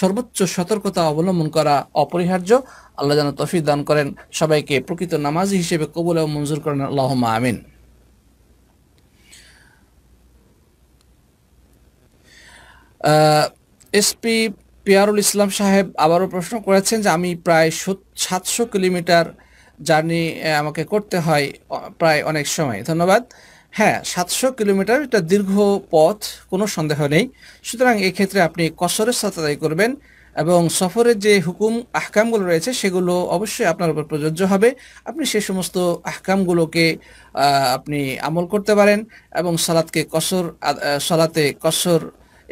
সর্বোচ্চ সতর্কতা অবলম্বন করা অপরিহার্য আল্লাহ যেন তফি দান করেন সবাইকে প্রকৃত নামাজি হিসেবে কবুল এবং মঞ্জুর করেন আল্লাহ আমিন এসপি পিয়ারুল ইসলাম সাহেব আবারও প্রশ্ন করেছেন যে আমি প্রায় সাতশো কিলোমিটার জার্নি আমাকে করতে হয় প্রায় অনেক সময় ধন্যবাদ হ্যাঁ সাতশো কিলোমিটার এটা দীর্ঘ পথ কোনো সন্দেহ নেই সুতরাং এক্ষেত্রে আপনি কসরের সাথে করবেন এবং সফরের যে হুকুম আহকামগুলো রয়েছে সেগুলো অবশ্যই আপনার উপর প্রযোজ্য হবে আপনি সে সমস্ত আহকামগুলোকে আপনি আমল করতে পারেন এবং সালাদকে কসর সালাতে কসর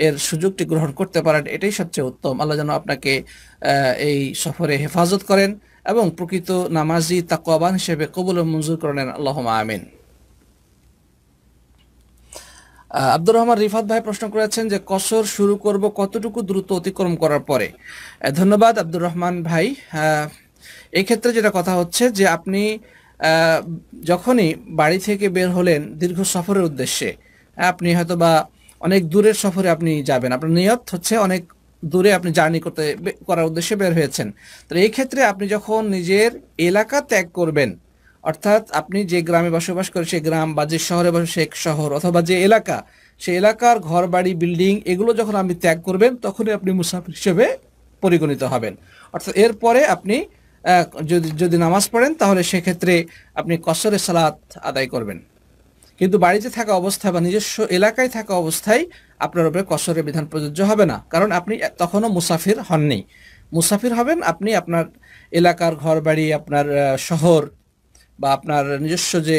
এর সুযোগটি গ্রহণ করতে পারেন এটাই সবচেয়ে উত্তম আল্লাহ যেন আপনাকে এই সফরে হেফাজত করেন এবং প্রকৃত নামাজি তাকওয়াবান হিসেবে কবুল মঞ্জুর করেন আল্লাহ আমিন আব্দুর রহমান রিফাত ভাই প্রশ্ন করেছেন যে কসর শুরু করব কতটুকু দ্রুত অতিক্রম করার পরে ধন্যবাদ আব্দুর রহমান ভাই এক্ষেত্রে যেটা কথা হচ্ছে যে আপনি যখনই বাড়ি থেকে বের হলেন দীর্ঘ সফরের উদ্দেশ্যে আপনি হয়তো বা অনেক দূরের সফরে আপনি যাবেন আপনার নিয়ত হচ্ছে অনেক দূরে আপনি জার্নি করতে করার উদ্দেশ্যে বের হয়েছেন তো এই ক্ষেত্রে আপনি যখন নিজের এলাকা ত্যাগ করবেন অর্থাৎ আপনি যে গ্রামে বসবাস করেন সেই গ্রাম বা যে শহরে বসে সে শহর অথবা যে এলাকা সেই এলাকার ঘর বাড়ি বিল্ডিং এগুলো যখন আপনি ত্যাগ করবেন তখনই আপনি মুসাফির হিসেবে পরিগণিত হবেন অর্থাৎ এরপরে আপনি যদি যদি নামাজ পড়েন তাহলে সেক্ষেত্রে আপনি কসরে সালাত আদায় করবেন কিন্তু বাড়িতে থাকা অবস্থা বা নিজস্ব এলাকায় থাকা অবস্থায় আপনার উপরে কসরের বিধান প্রযোজ্য হবে না কারণ আপনি তখনও মুসাফির হননি মুসাফির হবেন আপনি আপনার এলাকার ঘর বাড়ি আপনার শহর বা আপনার নিজস্ব যে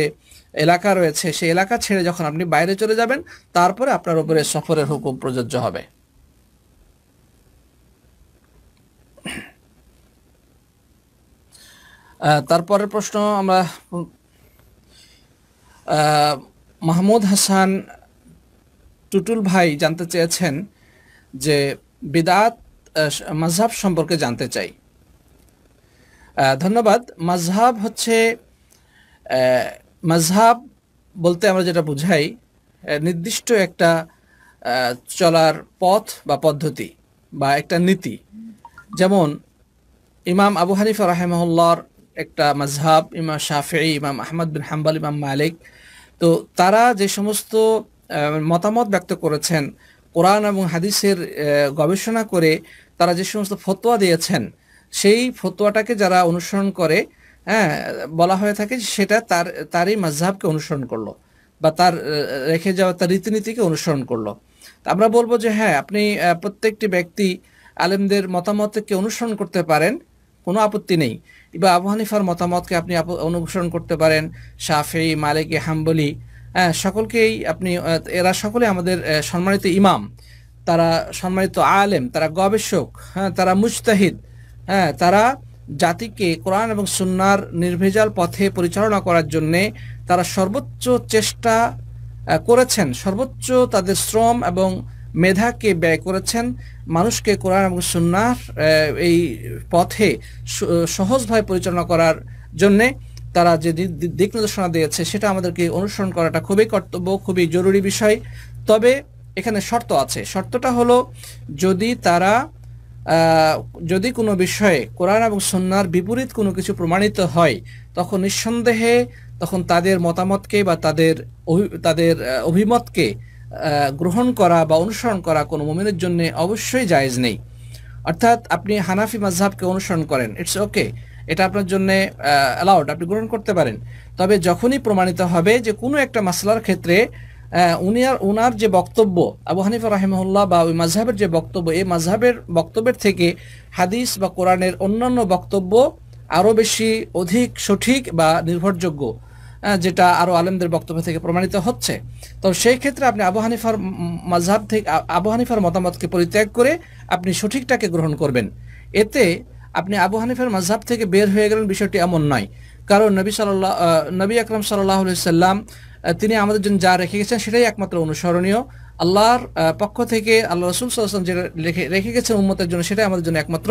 এলাকা রয়েছে সেই এলাকা ছেড়ে যখন আপনি বাইরে চলে যাবেন তারপরে আপনার উপরে সফরের হুকুম প্রযোজ্য হবে তারপরের প্রশ্ন আমরা মাহমুদ হাসান টুটুল ভাই জানতে চেয়েছেন যে বিদাত মাঝহাব সম্পর্কে জানতে চাই ধন্যবাদ মাঝহাব হচ্ছে মাঝহাব বলতে আমরা যেটা বুঝাই নির্দিষ্ট একটা চলার পথ বা পদ্ধতি বা একটা নীতি যেমন ইমাম আবু হানিফা রাহেমহল্লার একটা মাঝহাব ইমাম শাফি ইমাম আহমদ বিন হাম্বাল ইমাম মালিক তো তারা যে সমস্ত মতামত ব্যক্ত করেছেন কোরআন এবং হাদিসের গবেষণা করে তারা যে সমস্ত ফতোয়া দিয়েছেন সেই ফতোয়াটাকে যারা অনুসরণ করে হ্যাঁ বলা হয়ে থাকে সেটা তার তারই মাঝহাবকে অনুসরণ করলো বা তার রেখে যাওয়া তার রীতিনীতিকে অনুসরণ করলো আমরা বলবো যে হ্যাঁ আপনি প্রত্যেকটি ব্যক্তি আলেমদের মতামতকে অনুসরণ করতে পারেন কোনো আপত্তি নেই বা আবু হানিফার মতামতকে আপনি অনুসরণ করতে পারেন শাফি মালিকি হাম্বলি হ্যাঁ, সকলকেই আপনি এরা সকলে আমাদের সম্মানিত ইমাম তারা সম্মানিত আলেম তারা গবেষক হ্যাঁ তারা মুস্তাহিদ হ্যাঁ তারা জাতিকে কোরআন এবং সুনার নির্ভেজাল পথে পরিচালনা করার জন্যে তারা সর্বোচ্চ চেষ্টা করেছেন সর্বোচ্চ তাদের শ্রম এবং মেধাকে ব্যয় করেছেন মানুষকে কোরআন এবং সুন্নার এই পথে সহজভাবে পরিচালনা করার জন্যে তারা যে দিক নির্দেশনা দিয়েছে সেটা আমাদেরকে অনুসরণ করাটা খুবই কর্তব্য খুবই জরুরি বিষয় তবে এখানে শর্ত আছে শর্তটা হলো যদি তারা যদি কোনো বিষয়ে কোরআন এবং সন্ন্যার বিপরীত কোনো কিছু প্রমাণিত হয় তখন নিঃসন্দেহে তখন তাদের মতামতকে বা তাদের তাদের অভিমতকে গ্রহণ করা বা অনুসরণ করা কোনো মোমিনের জন্য অবশ্যই জায়েজ নেই অর্থাৎ আপনি হানাফি মাজহাবকে অনুসরণ করেন ইটস ওকে এটা আপনার জন্য অ্যালাউড আপনি গ্রহণ করতে পারেন তবে যখনই প্রমাণিত হবে যে কোনো একটা মাসলার ক্ষেত্রে উনিয়ার উনার যে বক্তব্য আবু হানিফ রাহেমহল্লা বা ওই মাঝহাবের যে বক্তব্য এই মাঝহাবের বক্তব্যের থেকে হাদিস বা কোরআনের অন্যান্য বক্তব্য আরও বেশি অধিক সঠিক বা নির্ভরযোগ্য যেটা আরও আলেমদের বক্তব্য থেকে প্রমাণিত হচ্ছে তো সেই ক্ষেত্রে আপনি আবু হানিফার মাঝহাব থেকে আবু হানিফার মতামতকে পরিত্যাগ করে আপনি সঠিকটাকে গ্রহণ করবেন এতে আপনি আবু হানিফার মাঝহাব থেকে বের হয়ে গেলেন বিষয়টি এমন নয় কারণ নবী সাল্লাহ নবী আকরম সাল্লাহ সাল্লাম তিনি আমাদের জন্য যা রেখে গেছেন সেটাই একমাত্র অনুসরণীয় আল্লাহর পক্ষ থেকে আল্লাহ রসুল সাল্লাম যেটা রেখে রেখে গেছেন উম্মতের জন্য সেটাই আমাদের জন্য একমাত্র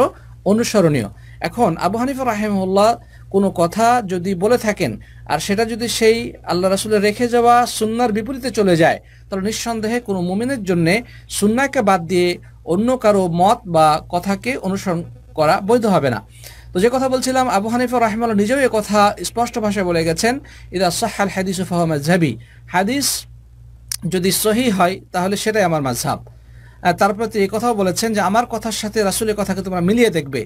অনুসরণীয় এখন আবু হানিফা রাহেমুল্লাহ কোনো কথা যদি বলে থাকেন আর সেটা যদি সেই আল্লাহ রাসুলের রেখে যাওয়া সুন্নার বিপরীতে চলে যায় তাহলে নিঃসন্দেহে কোনো মুমিনের জন্যে সুন্নাকে বাদ দিয়ে অন্য কারো মত বা কথাকে অনুসরণ করা বৈধ হবে না তো যে কথা বলছিলাম আবু হানিফা রাহমাল নিজেও এ কথা স্পষ্ট ভাষায় বলে গেছেন ইদা সাহাল হাদিস ফাহমাদ হাদিস যদি সহি হয় তাহলে সেটাই আমার মাঝাব তারপরে তিনি কথাও বলেছেন যে আমার কথার সাথে রাসুলের কথাকে তোমরা মিলিয়ে দেখবে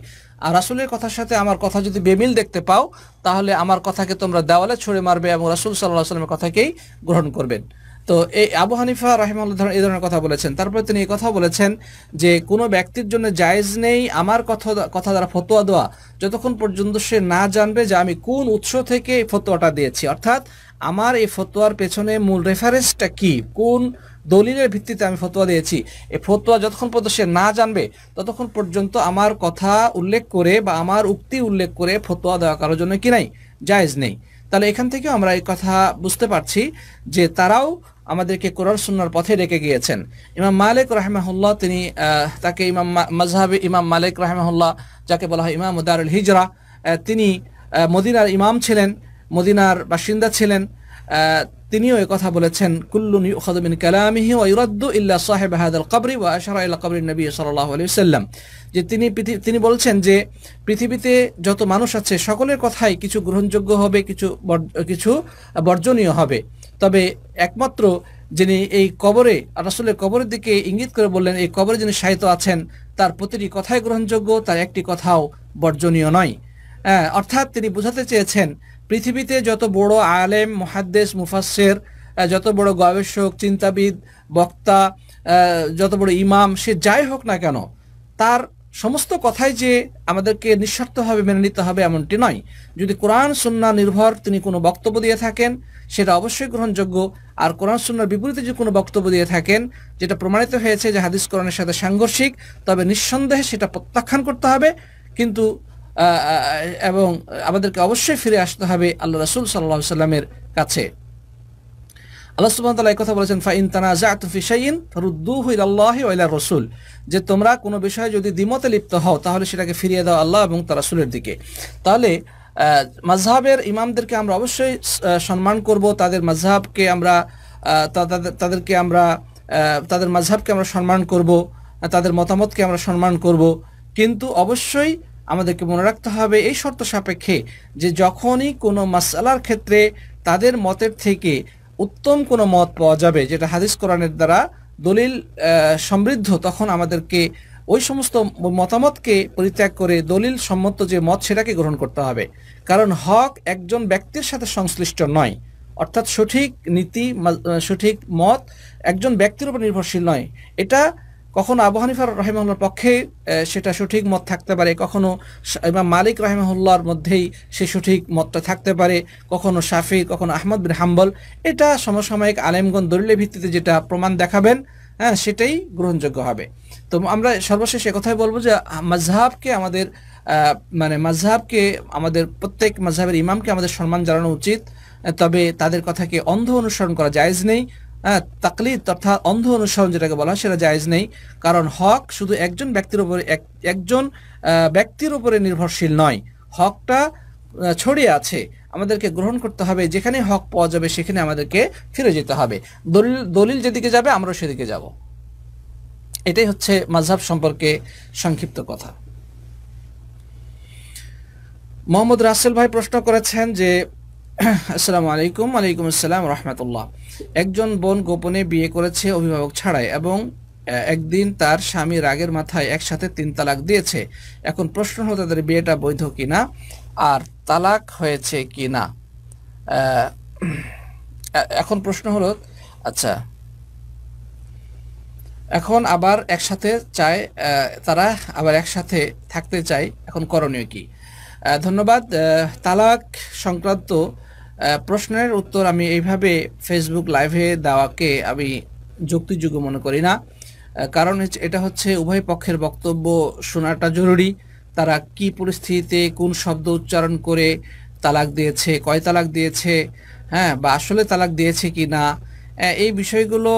আর রাসুলের কথার সাথে আমার কথা যদি বেমিল দেখতে পাও তাহলে আমার কথাকে তোমরা দেওয়ালে ছুঁড়ে মারবে এবং রাসুল সাল্লাহ সাল্লামের কথাকেই গ্রহণ করবেন তো এই আবু হানিফা রাহিমাল্লাহ এই ধরনের কথা বলেছেন তারপরে তিনি এই কথা বলেছেন যে কোনো ব্যক্তির জন্য জায়েজ নেই আমার কথা কথা দ্বারা ফতোয়া দেওয়া যতক্ষণ পর্যন্ত সে না জানবে যে আমি কোন উৎস থেকে এই ফতোয়াটা দিয়েছি অর্থাৎ আমার এই ফতোয়ার পেছনে মূল রেফারেন্সটা কি কোন দলিলের ভিত্তিতে আমি ফতোয়া দিয়েছি এই ফতোয়া যতক্ষণ পর্যন্ত সে না জানবে ততক্ষণ পর্যন্ত আমার কথা উল্লেখ করে বা আমার উক্তি উল্লেখ করে ফতোয়া দেওয়া কারোর জন্য কি নাই জায়জ নেই তাহলে এখান থেকেও আমরা এই কথা বুঝতে পারছি যে তারাও আমাদেরকে কোরআন সুন্নার পথে রেখে গিয়েছেন ইমাম মালিক রাহেমাহুল্লাহ তিনি তাকে ইমাম মজহাবে ইমাম মালিক রাহেমাহুল্লাহ যাকে বলা হয় ইমাম উদারুল হিজরা তিনি মদিনার ইমাম ছিলেন মদিনার বাসিন্দা ছিলেন তিনিও এই কথা বলেছেন কুল্লুন ইউখাযু মিন কালামিহি ওয়া ইউরাদ্দু ইল্লা সাহিব হাদাল কবরি ওয়া আশারা ইলা কবরি নবী সাল্লাল্লাহু আলাইহি সাল্লাম যে তিনি তিনি বলছেন যে পৃথিবীতে যত মানুষ আছে সকলের কথাই কিছু গ্রহণযোগ্য হবে কিছু কিছু বর্জনীয় হবে তবে একমাত্র যিনি এই কবরে রাসূলের কবরের দিকে ইঙ্গিত করে বললেন এই কবরে যিনি সাহিত্য আছেন তার প্রতিটি কথাই গ্রহণযোগ্য তার একটি কথাও বর্জনীয় নয় অর্থাৎ তিনি বোঝাতে চেয়েছেন পৃথিবীতে যত বড় আলেম মহাদ্দেশ মুফাসের যত বড় গবেষক চিন্তাবিদ বক্তা যত বড় ইমাম সে যাই হোক না কেন তার সমস্ত কথাই যে আমাদেরকে নিঃস্বার্থভাবে মেনে নিতে হবে এমনটি নয় যদি কোরআন সুন্না নির্ভর তিনি কোনো বক্তব্য দিয়ে থাকেন সেটা অবশ্যই গ্রহণযোগ্য আর কোরআন সুন্নার বিপরীতে যদি কোনো বক্তব্য দিয়ে থাকেন যেটা প্রমাণিত হয়েছে যে হাদিস কোরআনের সাথে সাংঘর্ষিক তবে নিঃসন্দেহে সেটা প্রত্যাখ্যান করতে হবে কিন্তু এবং আমাদেরকে অবশ্যই ফিরে আসতে হবে আল্লাহ রসুল সাল্লা সাল্লামের কাছে আল্লাহ সুবহান তাআলা কথা বলেছেন ফা ইন তানাজাতু ফি শাইইন ফারুদ্দুহু ইলা রসুল যে তোমরা কোনো বিষয়ে যদি দ্বিমতে লিপ্ত হও তাহলে সেটাকে ফিরিয়ে দাও আল্লাহ এবং তার রাসূলের দিকে তাহলে মাযহাবের ইমামদেরকে আমরা অবশ্যই সম্মান করব তাদের মাযহাবকে আমরা তাদেরকে আমরা তাদের মাযহাবকে আমরা সম্মান করব তাদের মতামতকে আমরা সম্মান করব কিন্তু অবশ্যই আমাদেরকে মনে রাখতে হবে এই শর্ত সাপেক্ষে যে যখনই কোনো মাসালার ক্ষেত্রে তাদের মতের থেকে উত্তম কোনো মত পাওয়া যাবে যেটা হাদিস কোরআনের দ্বারা দলিল সমৃদ্ধ তখন আমাদেরকে ওই সমস্ত মতামতকে পরিত্যাগ করে দলিল সম্মত যে মত সেটাকে গ্রহণ করতে হবে কারণ হক একজন ব্যক্তির সাথে সংশ্লিষ্ট নয় অর্থাৎ সঠিক নীতি সঠিক মত একজন ব্যক্তির উপর নির্ভরশীল নয় এটা কখনো আবু হানিফার রহেমাহুল্লার পক্ষে সেটা সঠিক মত থাকতে পারে কখনো ইমাম মালিক রহেমাহুল্লার মধ্যেই সে সঠিক মতটা থাকতে পারে কখনো শাফি কখনো আহমদ বিন হাম্বল এটা সমসাময়িক আলেমগঞ্জ দলিলের ভিত্তিতে যেটা প্রমাণ দেখাবেন হ্যাঁ সেটাই গ্রহণযোগ্য হবে তো আমরা সর্বশেষ কথাই বলবো যে মাঝহাবকে আমাদের মানে মাঝহাবকে আমাদের প্রত্যেক মাঝহাবের ইমামকে আমাদের সম্মান জানানো উচিত তবে তাদের কথাকে অন্ধ অনুসরণ করা জায়জ নেই হ্যাঁ, তাকলিদ তথা অন্ধ অনুসরণ যেটাকে বলা সেটা জায়জ নেই কারণ হক শুধু একজন ব্যক্তির উপরে একজন ব্যক্তির উপরে নির্ভরশীল নয় হকটা ছড়িয়ে আছে আমাদেরকে গ্রহণ করতে হবে যেখানে হক পাওয়া যাবে সেখানে আমাদেরকে ফিরে যেতে হবে দলিল দলিল যেদিকে যাবে আমরাও সেদিকে যাব এটাই হচ্ছে মাঝহাব সম্পর্কে সংক্ষিপ্ত কথা মোহাম্মদ রাসেল ভাই প্রশ্ন করেছেন যে আসসালামু আলাইকুম আলাইকুম আসসালাম রহমতুল্লাহ একজন বোন গোপনে বিয়ে করেছে অভিভাবক ছাড়াই এবং একদিন তার স্বামী রাগের মাথায় একসাথে তিন তালাক দিয়েছে এখন প্রশ্ন হলো তাদের বিয়েটা বৈধ কিনা আর তালাক হয়েছে কি না এখন প্রশ্ন হলো আচ্ছা এখন আবার একসাথে চায় তারা আবার একসাথে থাকতে চায় এখন করণীয় কি ধন্যবাদ তালাক সংক্রান্ত প্রশ্নের উত্তর আমি এইভাবে ফেসবুক লাইভে দেওয়াকে আমি যুক্তিযোগ্য মনে করি না কারণ এটা হচ্ছে উভয় পক্ষের বক্তব্য শোনাটা জরুরি তারা কি পরিস্থিতিতে কোন শব্দ উচ্চারণ করে তালাক দিয়েছে কয় তালাক দিয়েছে হ্যাঁ বা আসলে তালাক দিয়েছে কি না এই বিষয়গুলো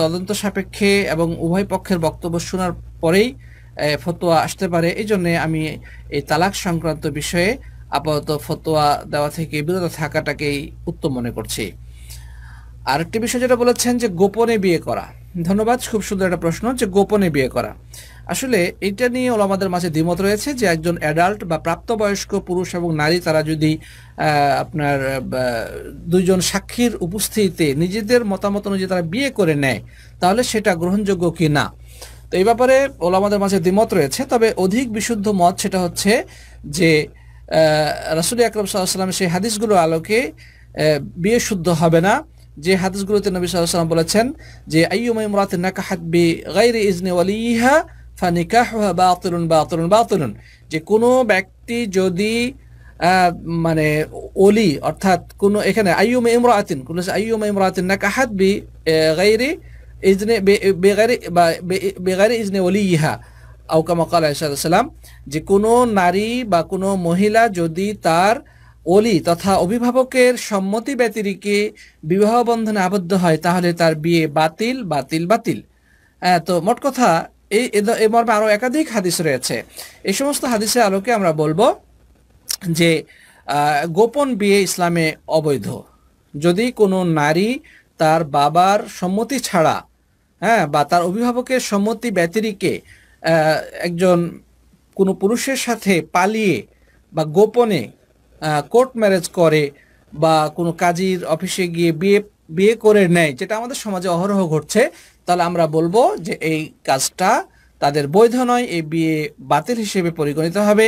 তদন্ত সাপেক্ষে এবং উভয় পক্ষের বক্তব্য শোনার পরেই ফতোয়া আসতে পারে এই জন্যে আমি এই তালাক সংক্রান্ত বিষয়ে আপাতত ফতোয়া দেওয়া থেকে বিরত থাকাটাকেই উত্তম মনে করছি আরেকটি বিষয় যেটা বলেছেন যে গোপনে বিয়ে করা ধন্যবাদ খুব সুন্দর একটা প্রশ্ন যে গোপনে বিয়ে করা আসলে এটা নিয়ে আমাদের মাঝে দ্বিমত রয়েছে যে একজন অ্যাডাল্ট বা প্রাপ্তবয়স্ক পুরুষ এবং নারী তারা যদি আপনার দুইজন সাক্ষীর উপস্থিতিতে নিজেদের মতামত অনুযায়ী তারা বিয়ে করে নেয় তাহলে সেটা গ্রহণযোগ্য কি না তো এই ব্যাপারে ওলামাদের মাঝে দ্বিমত রয়েছে তবে অধিক বিশুদ্ধ মত সেটা হচ্ছে যে রাসুল আকরম সাল্লামের সেই হাদিসগুলো আলোকে বিয়ে শুদ্ধ হবে না যে হাদিসগুলোতে নবী সাল্লাম বলেছেন যে ফানিকাহ যে কোনো ব্যক্তি যদি মানে ওলি অর্থাৎ কোনো এখানে আইয়ুম ইমরাতিন কোন আইয়ুম ইমরাতিন নাকাহাত বি গাইরে ইজনে বেগারে বা বেগারে ইজনে ইহা আউকামকাল আসাদাম যে কোনো নারী বা কোনো মহিলা যদি তার অলি তথা অভিভাবকের সম্মতি ব্যতিরিকে বিবাহ বন্ধনে আবদ্ধ হয় তাহলে তার বিয়ে বাতিল বাতিল বাতিল হ্যাঁ তো মোট কথা এই এ মর্মে আরও একাধিক হাদিস রয়েছে এই সমস্ত হাদিসের আলোকে আমরা বলবো যে গোপন বিয়ে ইসলামে অবৈধ যদি কোনো নারী তার বাবার সম্মতি ছাড়া হ্যাঁ বা তার অভিভাবকের সম্মতি ব্যতিরিকে একজন কোনো পুরুষের সাথে পালিয়ে বা গোপনে কোর্ট ম্যারেজ করে বা কোনো কাজীর অফিসে গিয়ে বিয়ে বিয়ে করে নেয় যেটা আমাদের সমাজে অহরহ ঘটছে তাহলে আমরা বলবো যে এই কাজটা তাদের বৈধ নয় এই বিয়ে বাতিল হিসেবে পরিগণিত হবে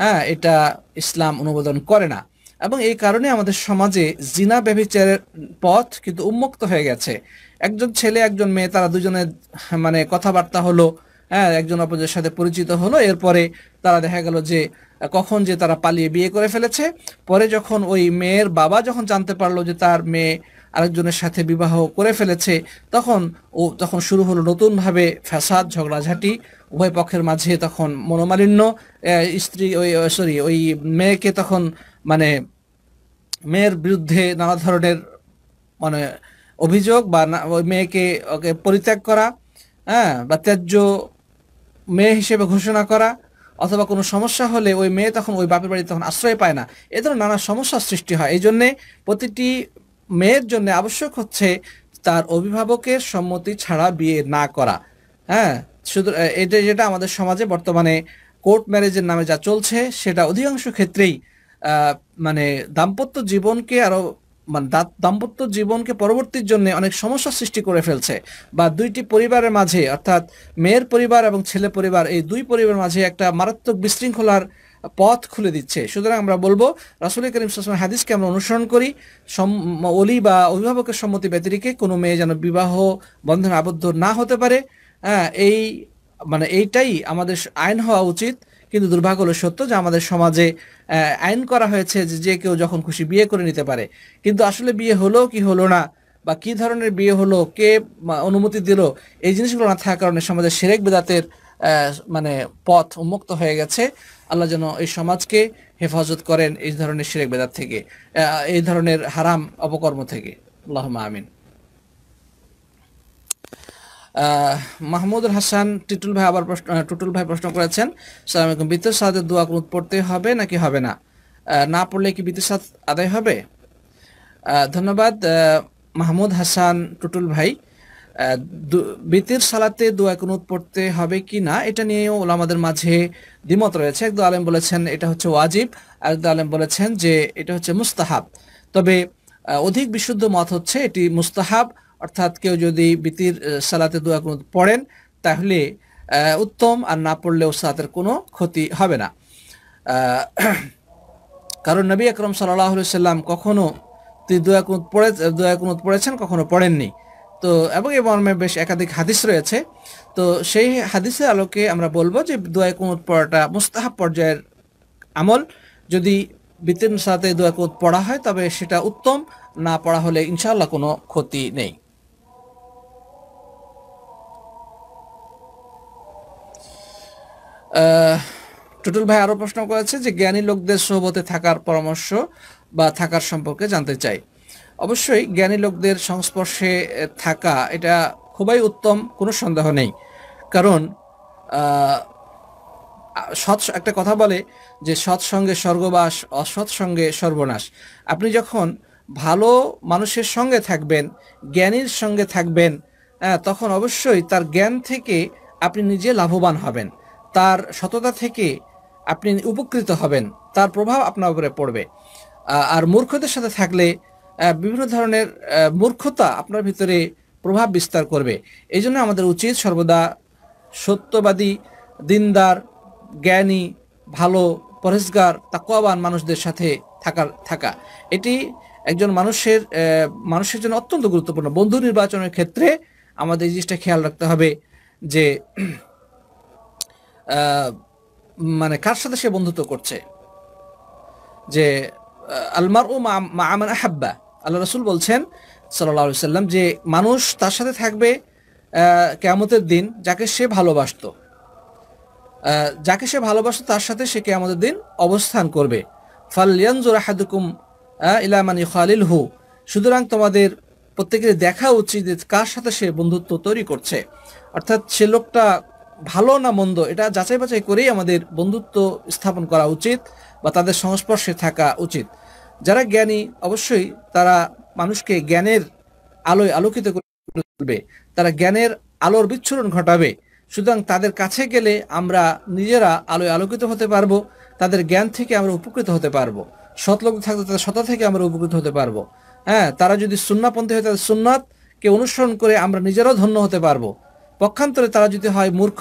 হ্যাঁ এটা ইসলাম অনুমোদন করে না এবং এই কারণে আমাদের সমাজে জিনা ব্যভিচারের পথ কিন্তু উন্মুক্ত হয়ে গেছে একজন ছেলে একজন মেয়ে তারা দুজনে মানে কথাবার্তা হলো হ্যাঁ একজন অপরের সাথে পরিচিত হলো এরপরে তারা দেখা গেল যে কখন যে তারা পালিয়ে বিয়ে করে ফেলেছে পরে যখন ওই মেয়ের বাবা যখন জানতে পারলো যে তার মেয়ে আরেকজনের সাথে বিবাহ করে ফেলেছে তখন ও তখন শুরু হলো নতুনভাবে ফ্যাসাদ ঝগড়াঝাটি উভয় পক্ষের মাঝে তখন মনোমালিন্য স্ত্রী ওই সরি ওই মেয়েকে তখন মানে মেয়ের বিরুদ্ধে নানা ধরনের মানে অভিযোগ বা ওই মেয়েকে ওকে পরিত্যাগ করা হ্যাঁ বা ত্যায্য মেয়ে হিসেবে ঘোষণা করা অথবা কোনো সমস্যা হলে ওই মেয়ে তখন ওই বাপের বাড়ি তখন আশ্রয় পায় না এ ধরনের নানা সমস্যার সৃষ্টি হয় এই জন্যে প্রতিটি মেয়ের জন্য আবশ্যক হচ্ছে তার অভিভাবকের সম্মতি ছাড়া বিয়ে না করা হ্যাঁ শুধু এটা যেটা আমাদের সমাজে বর্তমানে কোর্ট ম্যারেজের নামে যা চলছে সেটা অধিকাংশ ক্ষেত্রেই মানে দাম্পত্য জীবনকে আরো মানে দাম্পত্য জীবনকে পরবর্তীর জন্য অনেক সমস্যা সৃষ্টি করে ফেলছে বা দুইটি পরিবারের মাঝে অর্থাৎ মেয়ের পরিবার এবং ছেলে পরিবার এই দুই পরিবারের মাঝে একটা মারাত্মক বিশৃঙ্খলার পথ খুলে দিচ্ছে সুতরাং আমরা বলবো রাসুল করিম সাসমান হাদিসকে আমরা অনুসরণ করি অলি বা অভিভাবকের সম্মতি ব্যতিরিকে কোনো মেয়ে যেন বিবাহ বন্ধন আবদ্ধ না হতে পারে হ্যাঁ, এই মানে এইটাই আমাদের আইন হওয়া উচিত কিন্তু দুর্ভাগ্য হলো সত্য যে আমাদের সমাজে আইন করা হয়েছে যে যে কেউ যখন খুশি বিয়ে করে নিতে পারে কিন্তু আসলে বিয়ে হলো কি হলো না বা কি ধরনের বিয়ে হলো কে অনুমতি দিল এই জিনিসগুলো না থাকার কারণে সমাজে সেরেক বেদাতের মানে পথ উন্মুক্ত হয়ে গেছে আল্লাহ যেন এই সমাজকে হেফাজত করেন এই ধরনের সেরেক বেদাত থেকে এই ধরনের হারাম অপকর্ম থেকে আল্লাহ আমিন মাহমুদুল হাসান টিটুল ভাই আবার প্রশ্ন টুটুল ভাই প্রশ্ন করেছেন সালাম আলাইকুম বিদ্যুৎ সাদের দোয়া কুনুত পড়তে হবে নাকি হবে না না পড়লে কি বিদ্যুৎ সাদ আদায় হবে ধন্যবাদ মাহমুদ হাসান টুটুল ভাই বিতির সালাতে দোয়া কুনুত পড়তে হবে কি না এটা নিয়েও ওলামাদের মাঝে দ্বিমত রয়েছে একদম আলেম বলেছেন এটা হচ্ছে ওয়াজিব আরেকদ আলেম বলেছেন যে এটা হচ্ছে মুস্তাহাব তবে অধিক বিশুদ্ধ মত হচ্ছে এটি মুস্তাহাব অর্থাৎ কেউ যদি বিতির সালাতে দোয়া কুনুত পড়েন তাহলে উত্তম আর না পড়লেও সালাতের কোনো ক্ষতি হবে না কারণ নবী আকরম সাল্লাহ সাল্লাম কখনো তিনি দোয়া কুনুত পড়ে দোয়া কুনুত পড়েছেন কখনো পড়েননি তো এবং এই মর্মে বেশ একাধিক হাদিস রয়েছে তো সেই হাদিসের আলোকে আমরা বলবো যে দোয়া কুনুত পড়াটা মুস্তাহাব পর্যায়ের আমল যদি বিতির সাথে দোয়া কুনুত পড়া হয় তবে সেটা উত্তম না পড়া হলে ইনশাল্লাহ কোনো ক্ষতি নেই টুটুল ভাই আরও প্রশ্ন করেছে যে জ্ঞানী লোকদের সহবতে থাকার পরামর্শ বা থাকার সম্পর্কে জানতে চাই অবশ্যই জ্ঞানী লোকদের সংস্পর্শে থাকা এটা খুবই উত্তম কোনো সন্দেহ নেই কারণ সৎ একটা কথা বলে যে সৎসঙ্গে স্বর্গবাস অসৎসঙ্গে সর্বনাশ আপনি যখন ভালো মানুষের সঙ্গে থাকবেন জ্ঞানীর সঙ্গে থাকবেন তখন অবশ্যই তার জ্ঞান থেকে আপনি নিজে লাভবান হবেন তার সততা থেকে আপনি উপকৃত হবেন তার প্রভাব আপনার উপরে পড়বে আর মূর্খদের সাথে থাকলে বিভিন্ন ধরনের মূর্খতা আপনার ভিতরে প্রভাব বিস্তার করবে এই জন্য আমাদের উচিত সর্বদা সত্যবাদী দিনদার জ্ঞানী ভালো পরেজগার তাকোয়াবান মানুষদের সাথে থাকার থাকা এটি একজন মানুষের মানুষের জন্য অত্যন্ত গুরুত্বপূর্ণ বন্ধু নির্বাচনের ক্ষেত্রে আমাদের এই জিনিসটা খেয়াল রাখতে হবে যে মানে কার সাথে সে বন্ধুত্ব করছে যে আলমার ও মা আমান আহাব্বা আল্লাহ রসুল বলছেন সাল্লা সাল্লাম যে মানুষ তার সাথে থাকবে কেয়ামতের দিন যাকে সে ভালোবাসত যাকে সে ভালোবাসত তার সাথে সে কেয়ামতের দিন অবস্থান করবে ফালিয়ানজুর আহাদুকুম ইলামানি খালিল হু সুতরাং তোমাদের প্রত্যেকের দেখা উচিত যে কার সাথে সে বন্ধুত্ব তৈরি করছে অর্থাৎ সে লোকটা ভালো না মন্দ এটা যাচাই বাছাই করেই আমাদের বন্ধুত্ব স্থাপন করা উচিত বা তাদের সংস্পর্শে থাকা উচিত যারা জ্ঞানী অবশ্যই তারা মানুষকে জ্ঞানের আলোয় আলোকিত করবে তারা জ্ঞানের আলোর বিচ্ছুরণ ঘটাবে সুতরাং তাদের কাছে গেলে আমরা নিজেরা আলোয় আলোকিত হতে পারবো তাদের জ্ঞান থেকে আমরা উপকৃত হতে পারবো সৎলোক থাকতে তাদের সতা থেকে আমরা উপকৃত হতে পারবো হ্যাঁ তারা যদি সুন্নাপন্থী হয় তাদের সুন্নাতকে অনুসরণ করে আমরা নিজেরাও ধন্য হতে পারবো পক্ষান্তরে তারা যদি হয় মূর্খ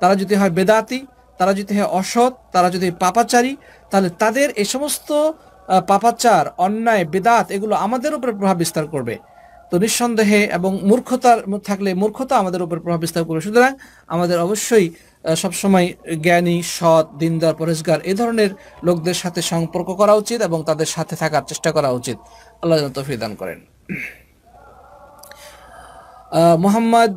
তারা যদি হয় বেদাতি তারা যদি হয় অসৎ তারা যদি পাপাচারী তাহলে তাদের এ সমস্ত পাপাচার অন্যায় বেদাত এগুলো আমাদের উপরে প্রভাব বিস্তার করবে তো নিঃসন্দেহে এবং মূর্খতার থাকলে মূর্খতা আমাদের উপর প্রভাব বিস্তার করবে সুতরাং আমাদের অবশ্যই সবসময় জ্ঞানী সৎ দিনদার পরেশগার এ ধরনের লোকদের সাথে সম্পর্ক করা উচিত এবং তাদের সাথে থাকার চেষ্টা করা উচিত আল্লাহ তফিদান করেন মোহাম্মদ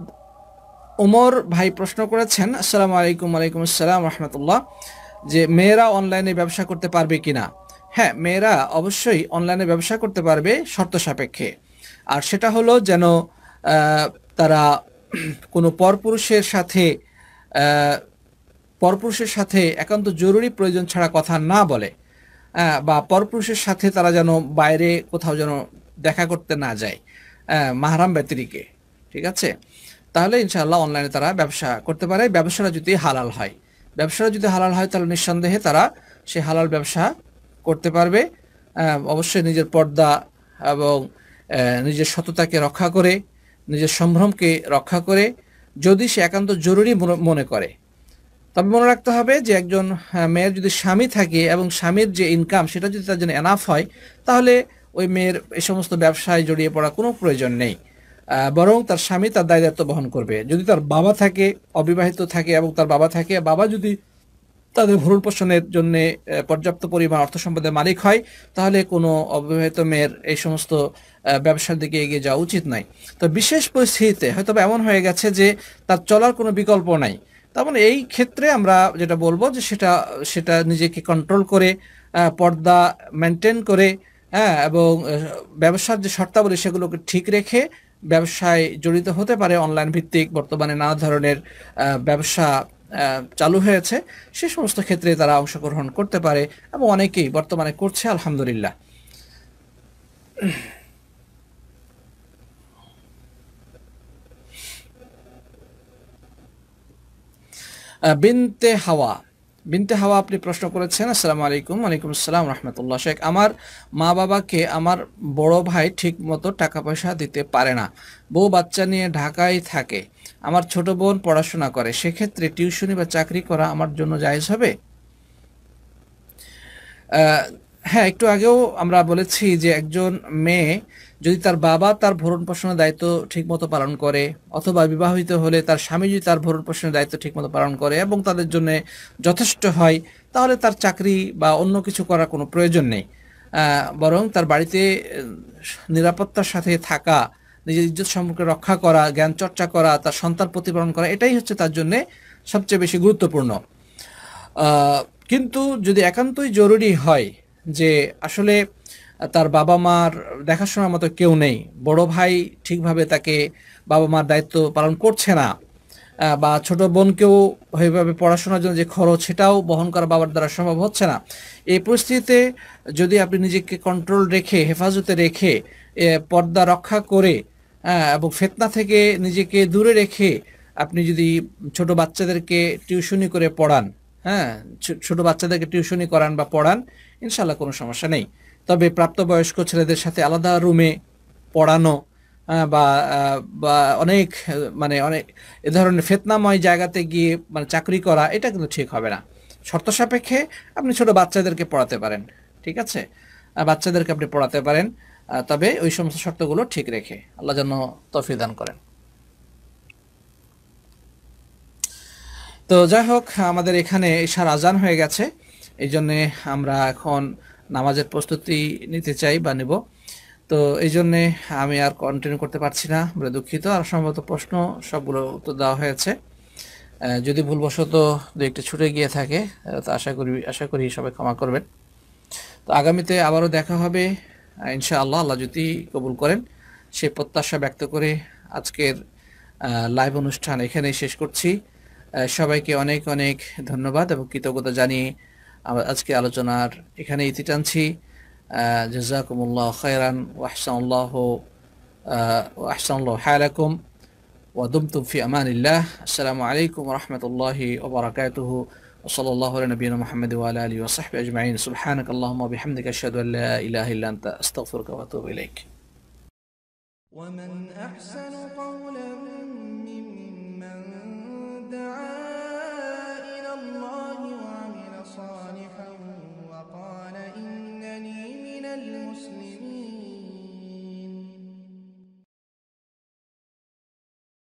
ওমর ভাই প্রশ্ন করেছেন আসসালামু আলাইকুম আলাইকুম আসসালাম রহমতুল্লাহ যে মেয়েরা অনলাইনে ব্যবসা করতে পারবে কিনা হ্যাঁ মেয়েরা অবশ্যই অনলাইনে ব্যবসা করতে পারবে শর্ত সাপেক্ষে আর সেটা হলো যেন তারা কোনো পরপুরুষের সাথে পরপুরুষের সাথে একান্ত জরুরি প্রয়োজন ছাড়া কথা না বলে বা পরপুরুষের সাথে তারা যেন বাইরে কোথাও যেন দেখা করতে না যায় মাহারাম ব্যতিরিকে ঠিক আছে তাহলে ইনশাআল্লাহ অনলাইনে তারা ব্যবসা করতে পারে ব্যবসাটা যদি হালাল হয় ব্যবসাটা যদি হালাল হয় তাহলে নিঃসন্দেহে তারা সে হালাল ব্যবসা করতে পারবে অবশ্যই নিজের পর্দা এবং নিজের সততাকে রক্ষা করে নিজের সম্ভ্রমকে রক্ষা করে যদি সে একান্ত জরুরি মনে করে তবে মনে রাখতে হবে যে একজন মেয়ের যদি স্বামী থাকে এবং স্বামীর যে ইনকাম সেটা যদি তার জন্য এনাফ হয় তাহলে ওই মেয়ের এই সমস্ত ব্যবসায় জড়িয়ে পড়া কোনো প্রয়োজন নেই বরং তার স্বামী তার দায় দায়িত্ব বহন করবে যদি তার বাবা থাকে অবিবাহিত থাকে এবং তার বাবা থাকে বাবা যদি তাদের ভরণ পোষণের জন্য পর্যাপ্ত পরিমাণ অর্থ সম্পদের মালিক হয় তাহলে কোনো অবিবাহিত মেয়ের এই সমস্ত ব্যবসার দিকে এগিয়ে যাওয়া উচিত নয় তো বিশেষ পরিস্থিতিতে হয়তো এমন হয়ে গেছে যে তার চলার কোনো বিকল্প নাই তেমন মানে এই ক্ষেত্রে আমরা যেটা বলবো যে সেটা সেটা নিজেকে কন্ট্রোল করে পর্দা মেনটেন করে হ্যাঁ এবং ব্যবসার যে শর্তাবলী সেগুলোকে ঠিক রেখে ব্যবসায় জড়িত হতে পারে অনলাইন ভিত্তিক বর্তমানে নানা ধরনের ব্যবসা চালু হয়েছে সে সমস্ত ক্ষেত্রে তারা অংশগ্রহণ করতে পারে এবং অনেকেই বর্তমানে করছে আলহামদুলিল্লাহ বিনতে হাওয়া বিনতে হাওয়া আপনি প্রশ্ন করেছেন আসসালামু আলাইকুম ওয়ালাইকুম আসসালাম রহমতুল্লাহ শেখ আমার মা বাবাকে আমার বড় ভাই ঠিক মতো টাকা পয়সা দিতে পারে না বউ বাচ্চা নিয়ে ঢাকায় থাকে আমার ছোট বোন পড়াশোনা করে সেক্ষেত্রে টিউশনি বা চাকরি করা আমার জন্য জায়জ হবে হ্যাঁ একটু আগেও আমরা বলেছি যে একজন মেয়ে যদি তার বাবা তার ভরণ পোষণের দায়িত্ব ঠিকমতো পালন করে অথবা বিবাহিত হলে তার স্বামী যদি তার ভরণ পোষণের দায়িত্ব ঠিকমতো পালন করে এবং তাদের জন্য যথেষ্ট হয় তাহলে তার চাকরি বা অন্য কিছু করার কোনো প্রয়োজন নেই বরং তার বাড়িতে নিরাপত্তার সাথে থাকা নিজের ইজ্জত সম্পর্কে রক্ষা করা জ্ঞান চর্চা করা তার সন্তান প্রতিপালন করা এটাই হচ্ছে তার জন্য সবচেয়ে বেশি গুরুত্বপূর্ণ কিন্তু যদি একান্তই জরুরি হয় যে আসলে তার বাবা মার দেখাশোনার মতো কেউ নেই বড় ভাই ঠিকভাবে তাকে বাবা মার দায়িত্ব পালন করছে না বা ছোট বোনকেও ওইভাবে পড়াশোনার জন্য যে খরচ সেটাও বহন করা বাবার দ্বারা সম্ভব হচ্ছে না এই পরিস্থিতিতে যদি আপনি নিজেকে কন্ট্রোল রেখে হেফাজতে রেখে পর্দা রক্ষা করে হ্যাঁ, এবং ফেতনা থেকে নিজেকে দূরে রেখে আপনি যদি ছোট বাচ্চাদেরকে টিউশনি করে পড়ান হ্যাঁ ছোট বাচ্চাদেরকে টিউশনি করান বা পড়ান ইনশাল্লাহ কোনো সমস্যা নেই তবে প্রাপ্তবয়স্ক ছেলেদের সাথে আলাদা রুমে পড়ানো বা বা অনেক মানে অনেক এ ধরনের ফেতনাময় জায়গাতে গিয়ে মানে চাকরি করা এটা কিন্তু ঠিক হবে না শর্ত সাপেক্ষে আপনি ছোট বাচ্চাদেরকে পড়াতে পারেন ঠিক আছে বাচ্চাদেরকে আপনি পড়াতে পারেন তবে ওই সমস্ত শর্তগুলো ঠিক রেখে আল্লাহ যেন তফি দান করেন তো যাই হোক আমাদের এখানে এসার আজান হয়ে গেছে এই জন্যে আমরা এখন নামাজের প্রস্তুতি নিতে চাই বা নেব তো এই জন্যে আমি আর কন্টিনিউ করতে পারছি না বলে দুঃখিত আর সম্ভবত প্রশ্ন সবগুলো উত্তর দেওয়া হয়েছে যদি ভুলবশত দু একটা ছুটে গিয়ে থাকে তো আশা করি আশা করি সবাই ক্ষমা করবেন তো আগামীতে আবারও দেখা হবে আল্লাহ আল্লাহ যদি কবুল করেন সে প্রত্যাশা ব্যক্ত করে আজকের লাইভ অনুষ্ঠান এখানেই শেষ করছি সবাইকে অনেক অনেক ধন্যবাদ এবং কৃতজ্ঞতা জানিয়ে আমরা আজকে আলোচনার এখানে ইতি টানছি জাজাকুমুল্লাহ খৈরান ওয়াহসানুল্লাহ ওয়াহসানুল্লাহ হায়ালাকুম ودمتم في أمان الله السلام عليكم ورحمة الله وبركاته وصلى الله على نبينا محمد وعلى آله وصحبه أجمعين سبحانك اللهم وبحمدك أشهد أن لا إله إلا أنت أستغفرك وأتوب إليك ومن أحسن قولا ممن دعا